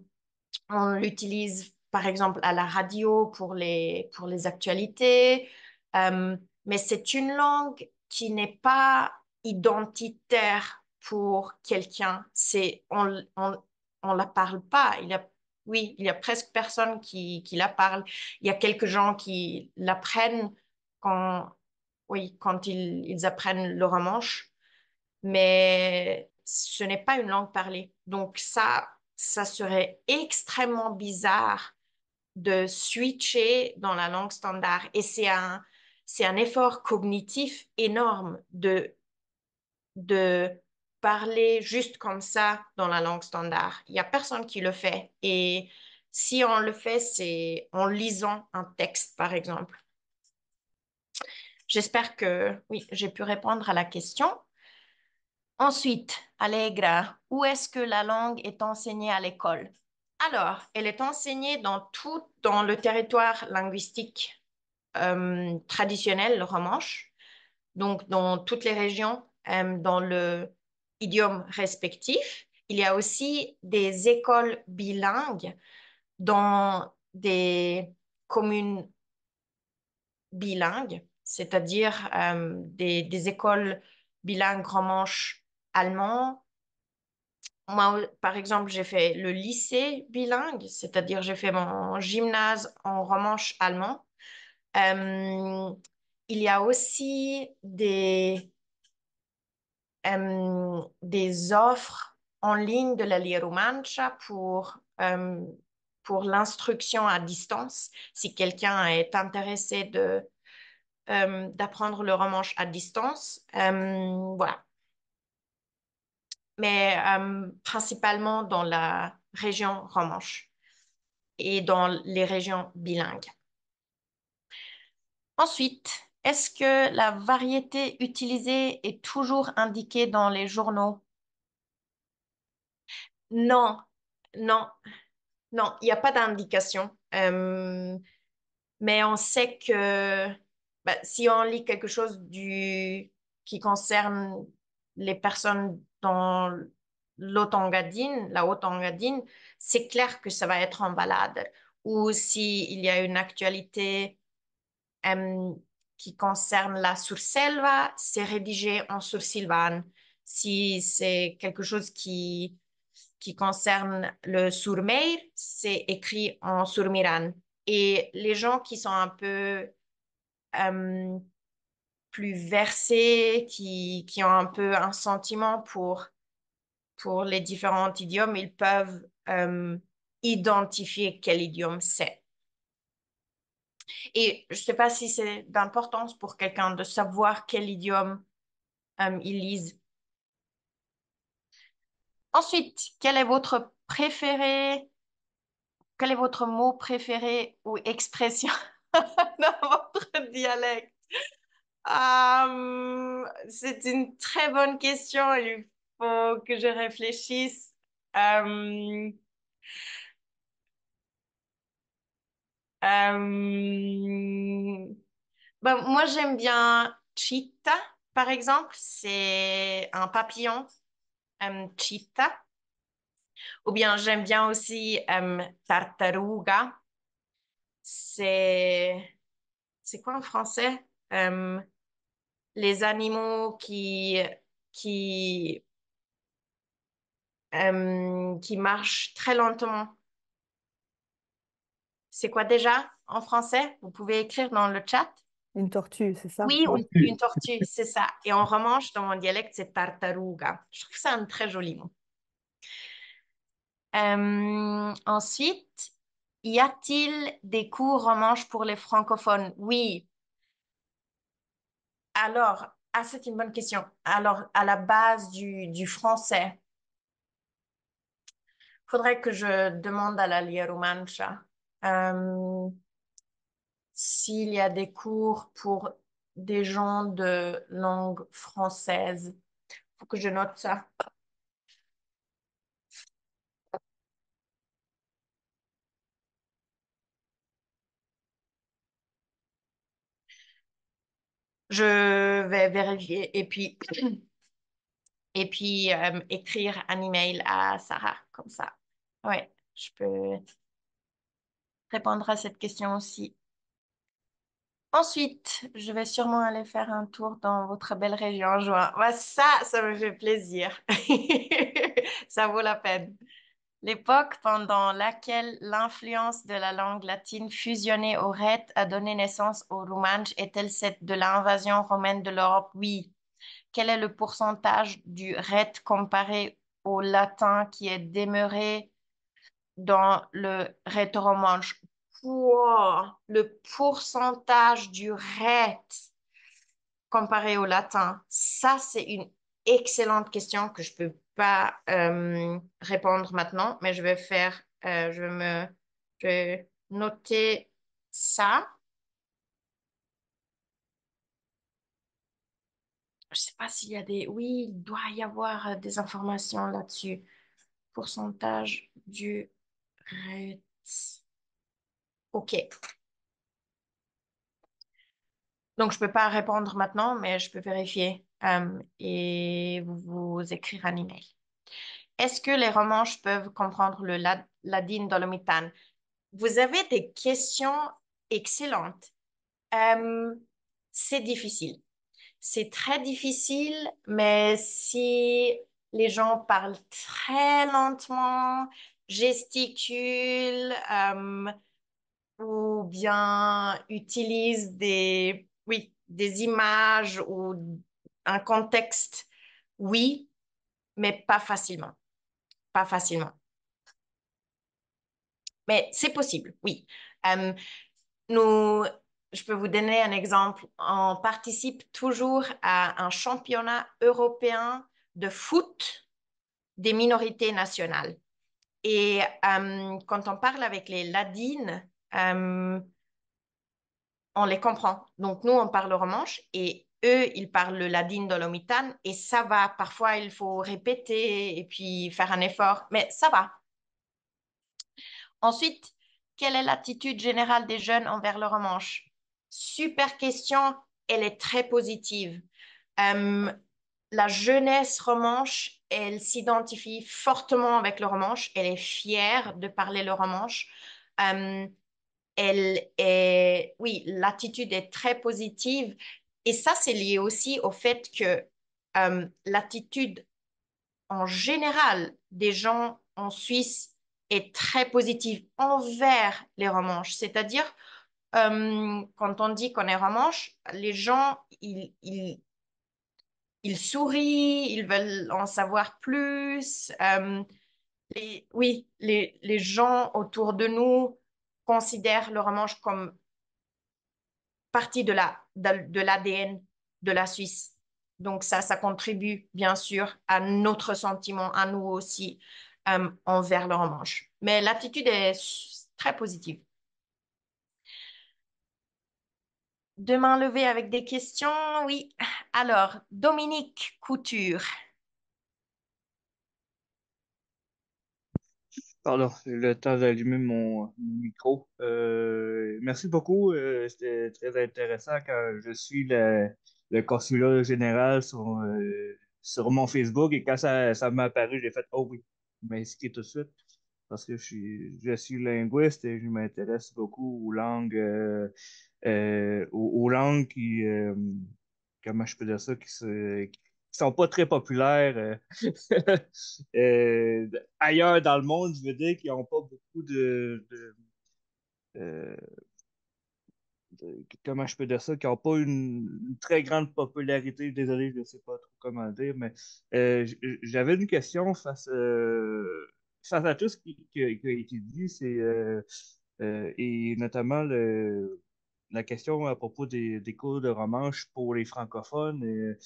S2: on l'utilise par exemple à la radio pour les, pour les actualités, euh, mais c'est une langue qui n'est pas identitaire pour quelqu'un. C'est on, on, la parle pas. Il y a, oui, il y a presque personne qui, la parle. Il y a quelques gens qui l'apprennent quand, oui, quand ils, ils apprennent le romanche, mais ce n'est pas une langue parlée. Donc ça, ça serait extrêmement bizarre de switcher dans la langue standard. Et c'est un, c'est un effort cognitif énorme de, de parler juste comme ça dans la langue standard. Il n'y a personne qui le fait. Et si on le fait, c'est en lisant un texte, par exemple. J'espère que oui, j'ai pu répondre à la question. Ensuite, Allegra, où est-ce que la langue est enseignée à l'école? Alors, elle est enseignée dans tout, le territoire linguistique euh, traditionnel, le romanche, donc dans toutes les régions, euh, dans le idiome respectif. Il y a aussi des écoles bilingues dans des communes bilingues, c'est-à-dire euh, des, écoles bilingues romanches, allemand. Moi, par exemple, j'ai fait le lycée bilingue, c'est-à-dire j'ai fait mon gymnase en romanche allemand. Euh, il y a aussi des, euh, des offres en ligne de la Lierumancha pour, euh, pour l'instruction à distance. Si quelqu'un est intéressé de, d'apprendre le romanche à distance, voilà mais euh, principalement dans la région romanche et dans les régions bilingues. Ensuite, est-ce que la variété utilisée est toujours indiquée dans les journaux Non, non, non, il n'y a pas d'indication. Euh, mais on sait que bah, si on lit quelque chose du, qui concerne les personnes dans la haute c'est clair que ça va être en balade. Ou s'il y a une actualité qui concerne la surselva, c'est rédigé en sursilvan. Si c'est quelque chose qui, qui concerne le surmeir, c'est écrit en surmiran. Et les gens qui sont un peu plus versés, qui, qui, ont un peu un sentiment pour, pour les différents idiomes, ils peuvent euh, identifier quel idiome c'est. Et je ne sais pas si c'est d'importance pour quelqu'un de savoir quel idiome il euh, ils Ensuite, quel est votre préféré Quel est votre mot préféré ou expression dans votre dialecte euh, c'est une très bonne question. Il faut que je réfléchisse. Euh, euh, ben, moi, j'aime bien cheetah, par exemple. C'est un papillon, cheetah. Ou bien j'aime bien aussi tartaruga. C'est... C'est quoi en français? les animaux qui, qui, euh, qui marchent très lentement. C'est quoi déjà en français Vous pouvez écrire dans le chat.
S4: Une tortue, c'est ça Oui, Une,
S2: tortue, c'est ça. Et en remanche, dans mon dialecte, c'est tartaruga. Je trouve ça un très joli mot. Euh, ensuite, y a-t-il des cours romanches pour les francophones Oui, alors, ah, c'est une bonne question. Alors, à la base du, français, français, faudrait que je demande à la Lia euh, s'il y a des cours pour des gens de langue française. Il Faut que je note ça.
S1: Je vais
S2: vérifier et puis, et puis euh, écrire un email à Sarah, comme ça. Ouais, je peux répondre à cette question aussi. Ensuite, je vais sûrement aller faire un tour dans votre belle région en juin. ça, ça me fait plaisir. ça vaut la peine. L'époque pendant laquelle l'influence de la langue latine fusionnée au RET a donné naissance au roumanche est-elle celle de l'invasion romaine de l'Europe Oui. Quel est le pourcentage du RET comparé au latin qui est demeuré dans le RET romanche Pour Le pourcentage du RET comparé au latin, ça c'est une excellente question que je peux pas euh, répondre maintenant, mais je vais faire, euh, je vais me noter ça. Je sais pas s'il y a des... Oui, il doit y avoir euh, des informations là-dessus. Pourcentage du OK. Donc, je ne peux pas répondre maintenant, mais je peux vérifier. Euh, et vous écrire un email. Est-ce que les romanches peuvent comprendre le ladin dolomitane? Vous avez des questions excellentes. Euh, c'est difficile. C'est très difficile, mais si les gens parlent très lentement, gesticulent euh, ou bien utilisent des, oui, des images ou un contexte, oui, mais pas facilement. Pas facilement. Mais c'est possible, oui. Euh, nous, je peux vous donner un exemple. On participe toujours à un championnat européen de foot des minorités nationales. Et euh, quand on parle avec les ladines, euh, on les comprend. Donc, nous, on parle romanche et eux, ils parlent le ladin dolomitan et ça va. Parfois, il faut répéter et puis faire un effort, mais ça va. Ensuite, quelle est l'attitude générale des jeunes envers le romanche Super question, elle est très positive. Euh, la jeunesse romanche, elle s'identifie fortement avec le romanche, elle est fière de parler le romanche. Euh, elle est, oui, l'attitude est très positive et ça, c'est lié aussi au fait que euh, l'attitude en général des gens en Suisse est très positive envers les romanches. C'est-à-dire, euh, quand on dit qu'on est romanche, les gens, ils, sourient, ils veulent en savoir plus. Euh, oui, les, les, gens autour de nous considèrent le romanche comme partie de la, de, de la Suisse. Donc ça, ça contribue bien sûr à notre sentiment, à nous aussi, euh, envers le romanche. Mais l'attitude est très positive. Deux mains avec des questions, oui. Alors, Dominique Couture,
S1: Pardon, le temps d'allumer mon, micro. Euh, merci beaucoup. Euh, c'était très intéressant quand je suis le, le consulat général sur, euh, sur mon Facebook et quand ça, ça m'a apparu, j'ai fait Oh oui, m'inscris tout de suite parce que je suis, je suis linguiste et je m'intéresse beaucoup aux langues, aux, langues qui, comment je peux dire ça, qui, se, sont pas très populaires euh, euh, ailleurs dans le monde, je veux dire, qui n'ont pas beaucoup euh, de, comment je peux dire ça, qui n'ont pas une, très grande popularité. Désolé, je ne sais pas trop comment dire, mais j'avais une question face, à tout ce qui, a été dit, c'est et notamment la question à propos des, des cours de romanche pour les francophones.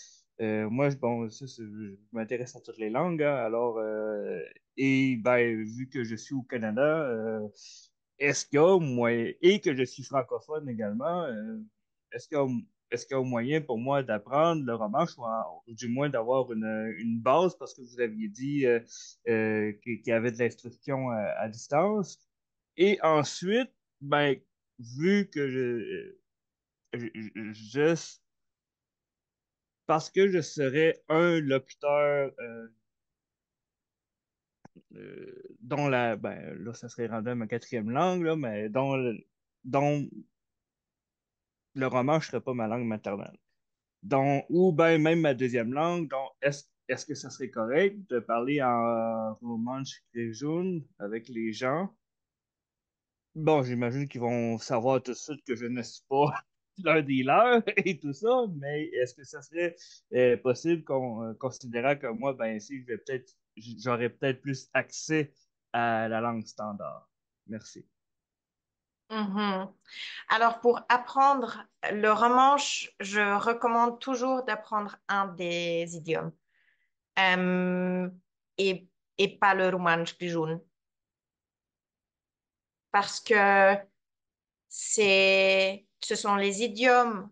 S1: Euh, moi, bon, ça, je m'intéresse à toutes les langues, hein. alors, euh, et ben, vu que je suis au Canada, euh, est-ce qu'il y a et que je suis francophone également, est-ce qu'il y a, est-ce moyen pour moi d'apprendre le roman, ou, du moins d'avoir une, base parce que vous aviez dit qu'il y avait de l'instruction à, distance? Et ensuite, ben, vu que je, je, je parce que je serais un locuteur euh, euh, dont la. Ben, là, ça serait rendu ma quatrième langue, là, mais dont, le, le roman ne serait pas ma langue maternelle. Dont, ou ben, même ma deuxième langue, donc est-ce que ça serait correct de parler en roman jaune avec les gens? Bon, j'imagine qu'ils vont savoir tout de suite que je ne suis pas leur dealer et tout ça, mais est-ce que ça serait euh, possible qu'on, euh, considérant que moi, ben, si je vais peut-être, j'aurais peut-être plus accès à la langue standard? Merci.
S5: Mm-hmm.
S2: Alors, pour apprendre le romanche, je recommande toujours d'apprendre un des idiomes euh, et, et, pas le romanche jaune Parce que c'est ce sont les idiomes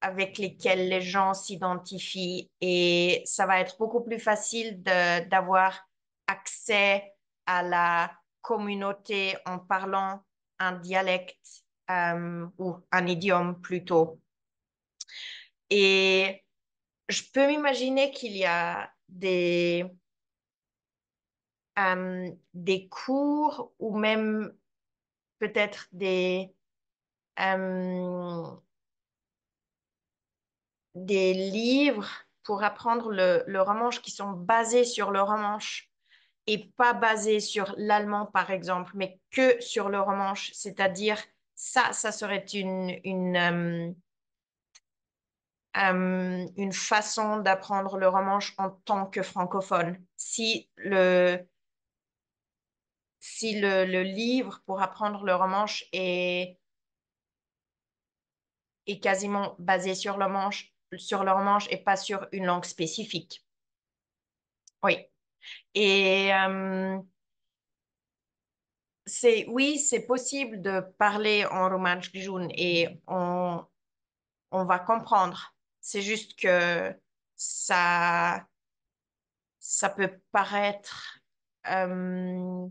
S2: avec lesquels les gens s'identifient et ça va être beaucoup plus facile d'avoir accès à la communauté en parlant un dialecte euh, ou un idiome plutôt. Et je peux m'imaginer qu'il y a des, euh, des cours ou même peut-être des, euh, des livres pour apprendre le, le, romanche qui sont basés sur le romanche et pas basés sur l'allemand, par exemple, mais que sur le romanche, c'est-à-dire ça, ça serait une, une, euh, euh, façon d'apprendre le romanche en tant que francophone. Si le, si le livre pour apprendre le romanche est est quasiment basé sur, le manche, sur leur manche et pas sur une langue spécifique. Oui. Et euh, c'est oui, c'est possible de parler en roumain et on, on va comprendre. C'est juste que ça, ça peut paraître euh,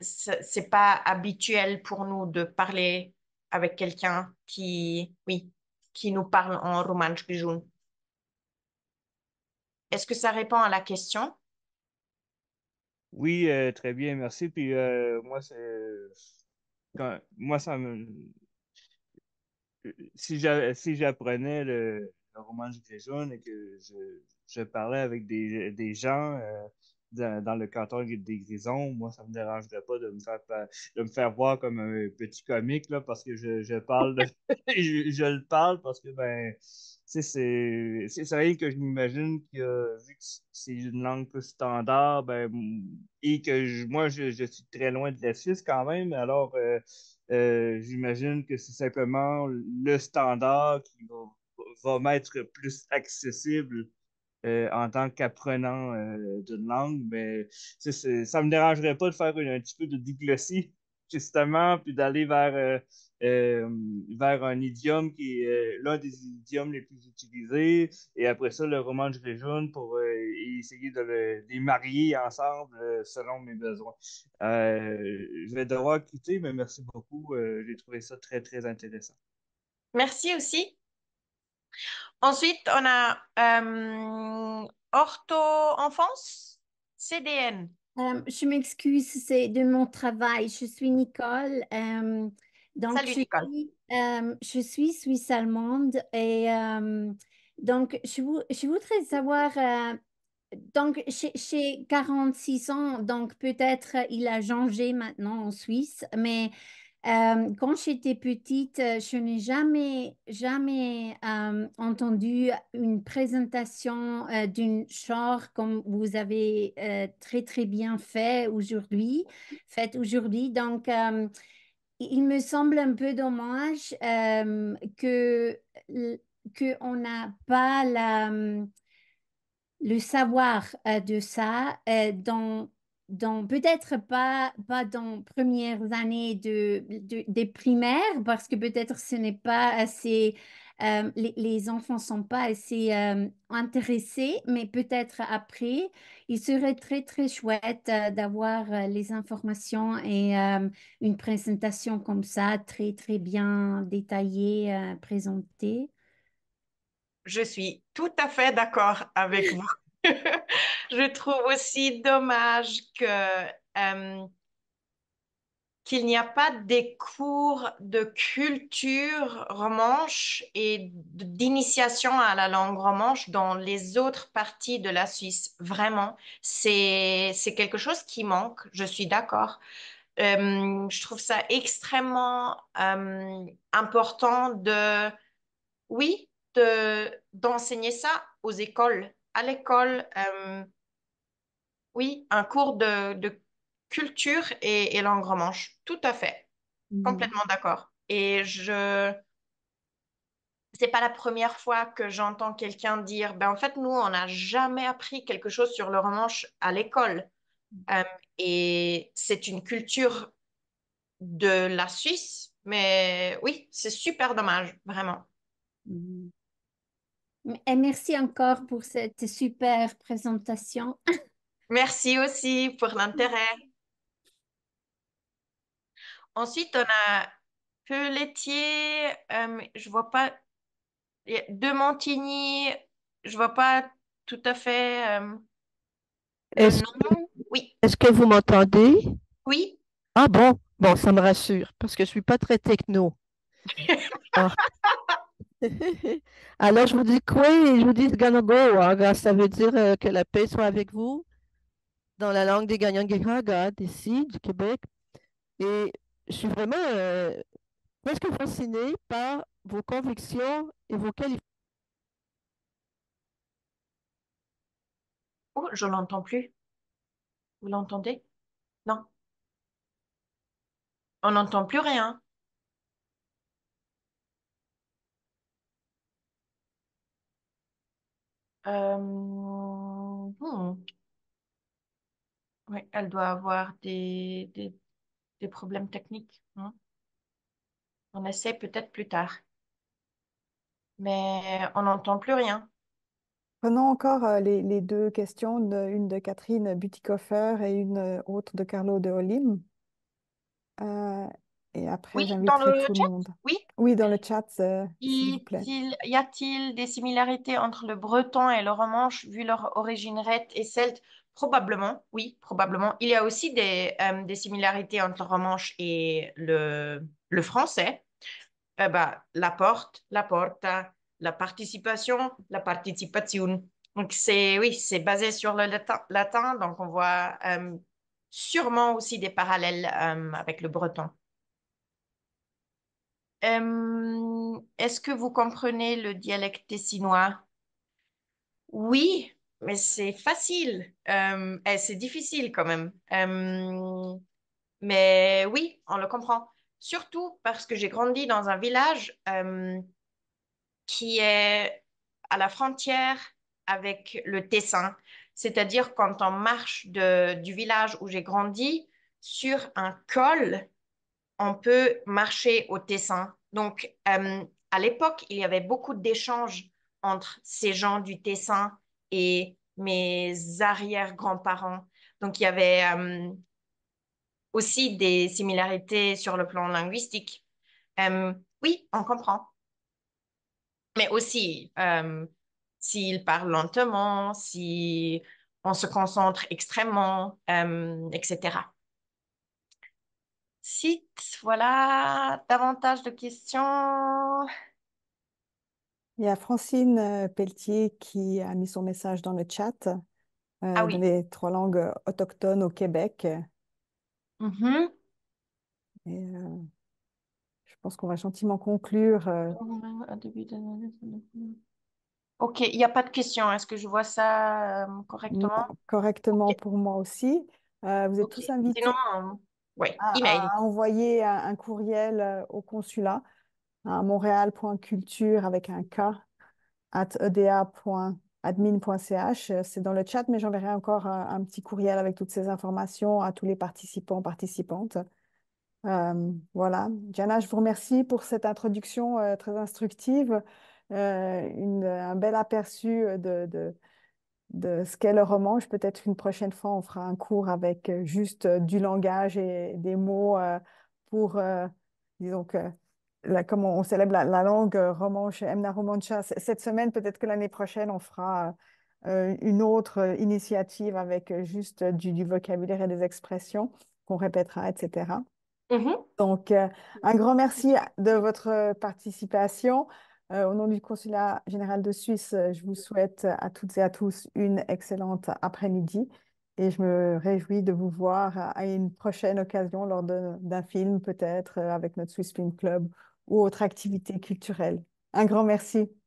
S2: c'est pas habituel pour nous de parler avec quelqu'un qui, oui, qui nous parle en romanche jaune. Est-ce que ça répond à la question?
S1: Oui, euh, très bien, merci. Puis euh, moi, Quand... moi, ça euh, Si j'apprenais le, roman et que je, parlais avec des, gens, dans, le canton des Grisons, moi, ça me dérangerait pas de me faire, de me faire voir comme un petit comique, là, parce que je, je parle, je, le parle parce que, ben, c'est c'est que je m'imagine que, vu que c'est une langue plus standard, ben, et que moi, je, je, suis très loin de la Suisse quand même, alors, euh, euh, j'imagine que c'est simplement le standard qui va, va m'être plus accessible euh, en tant qu'apprenant euh, d'une langue, mais ça me dérangerait pas de faire un petit peu de diglossie, justement, puis d'aller vers, euh, vers un idiome qui est l'un des idiomes les plus utilisés, et après ça, le roman de jaune pour essayer de, les marier ensemble selon mes besoins. je vais devoir quitter, mais merci beaucoup. J'ai trouvé ça très, très intéressant.
S2: Merci aussi. Ensuite, on a euh, ortho-enfance,
S5: CDN. Euh, je m'excuse, c'est de mon travail. Je suis Nicole. Euh, Salut, je, Nicole. Suis, euh, je suis suisse-allemande et donc je, voudrais savoir, donc j'ai 46 ans, donc peut-être il a changé maintenant en Suisse, mais euh, quand j'étais petite, euh, je n'ai jamais, jamais euh, entendu une présentation d'une chore comme vous avez très, très bien fait aujourd'hui, aujourd'hui. Donc, il me semble un peu dommage que qu'on n'a pas la, le savoir de ça dans dans peut-être pas, pas dans premières années de, des primaires, parce que peut-être ce n'est pas assez... Euh, les, les, enfants sont pas assez euh, intéressés, mais peut-être après, il serait très, très chouette euh, d'avoir les informations et une présentation comme ça, très, très bien détaillée, présentée.
S2: Je suis tout à fait d'accord avec vous. je trouve aussi dommage que euh, qu'il n'y a pas des cours de culture romanche et d'initiation à la langue romanche dans les autres parties de la Suisse. Vraiment, c'est quelque chose qui manque, je suis d'accord. Euh, je trouve ça extrêmement euh, important de, oui, d'enseigner ça aux écoles, à l'école. Oui, un cours de, culture et, langue romanche. Tout à fait. Mmh. Complètement d'accord. Et je. C'est pas la première fois que j'entends quelqu'un dire ben, En fait, nous, on n'a jamais appris quelque chose sur le romanche à l'école. Mmh. Euh, et c'est une culture de la Suisse, mais oui, c'est super dommage, vraiment. Mmh.
S5: Et merci encore pour cette super présentation.
S2: Merci aussi pour l'intérêt. Ensuite, on a peu laitier, euh, je vois pas. De Montigny, je vois pas tout à fait. Euh,
S4: Est-ce que, vous m'entendez? Oui. Ah bon? Bon, ça me rassure parce que je suis pas très techno. Ah. Alors, je vous dis quoi? Je vous dis hein, ça veut dire euh, que la paix soit avec vous dans la langue des gagnants ici, du Québec. Et je suis vraiment euh, presque fascinée par vos convictions et vos qualifications. Oh, je l'entends plus.
S2: Vous l'entendez Non. On n'entend plus rien. Euh, hmm. Oui, elle doit avoir des, des, problèmes techniques. Hein. On essaie peut-être plus tard, mais on n'entend plus rien.
S4: Prenons encore euh, les, deux questions, une, de Catherine Butikofer et une euh, autre de Carlo de Olim. Euh, et après, Oui, dans le tout le chat? monde. Oui. dans le chat, Y
S2: a-t-il des similarités entre le breton et le romanche vu leur origine rette et celte? Probablement, oui, probablement. Il y a aussi des, euh, des similarités entre le romanche et le, le français. Eh ben, la porte, la porta, la participation, la participation. Donc, c'est, oui, c'est basé sur le latin, donc on voit euh, sûrement aussi des parallèles euh, avec le breton. Est-ce que vous comprenez le dialecte tessinois? Oui, mais c'est facile. Euh, eh, c'est difficile quand même. Euh, mais oui, on le comprend. Surtout parce que j'ai grandi dans un village euh, qui est à la frontière avec le Tessin. C'est-à-dire quand on marche du village où j'ai grandi sur un col, on peut marcher au Tessin. Donc, à l'époque, il y avait beaucoup d'échanges entre ces gens du Tessin et mes arrière-grands-parents. Donc il y avait euh, aussi des similarités sur le plan linguistique. Euh, oui, on comprend. Mais aussi, euh, s'il parle lentement, si on se concentre extrêmement, euh, etc. Site, voilà, davantage de questions.
S4: Il y a Francine euh, Pelletier qui a mis son message dans le chat, euh, ah trois langues autochtones au Québec. Mm-hmm. Euh, je pense qu'on va gentiment conclure. Euh.
S2: Ok, il n'y a pas de questions. Est-ce que je vois ça correctement
S4: Correctement pour moi aussi. vous êtes tous invités à, envoyer un courriel au consulat à montréal.culture avec un K at eda.admin.ch. C'est dans le chat, mais j'enverrai encore un, petit courriel avec toutes ces informations à tous les participants, participantes. Euh, voilà. Diana, je vous remercie pour cette introduction euh, très instructive, euh, un bel aperçu de, de, ce qu'est le roman. Peut-être une prochaine fois, on fera un cours avec juste du langage et des mots pour, disons que, Comment comme on, célèbre la, langue euh, romanche, Emna Romancha, cette semaine, peut-être que l'année prochaine, on fera euh, une autre euh, initiative avec juste du, vocabulaire et des expressions qu'on répétera, etc. Mm-hmm. Donc, un grand merci de votre participation. au nom du Consulat général de Suisse, je vous souhaite à toutes et à tous une excellente après-midi et je me réjouis de vous voir à une prochaine occasion lors d'un film peut-être avec notre Swiss Film Club ou autre activité culturelle. Un grand merci.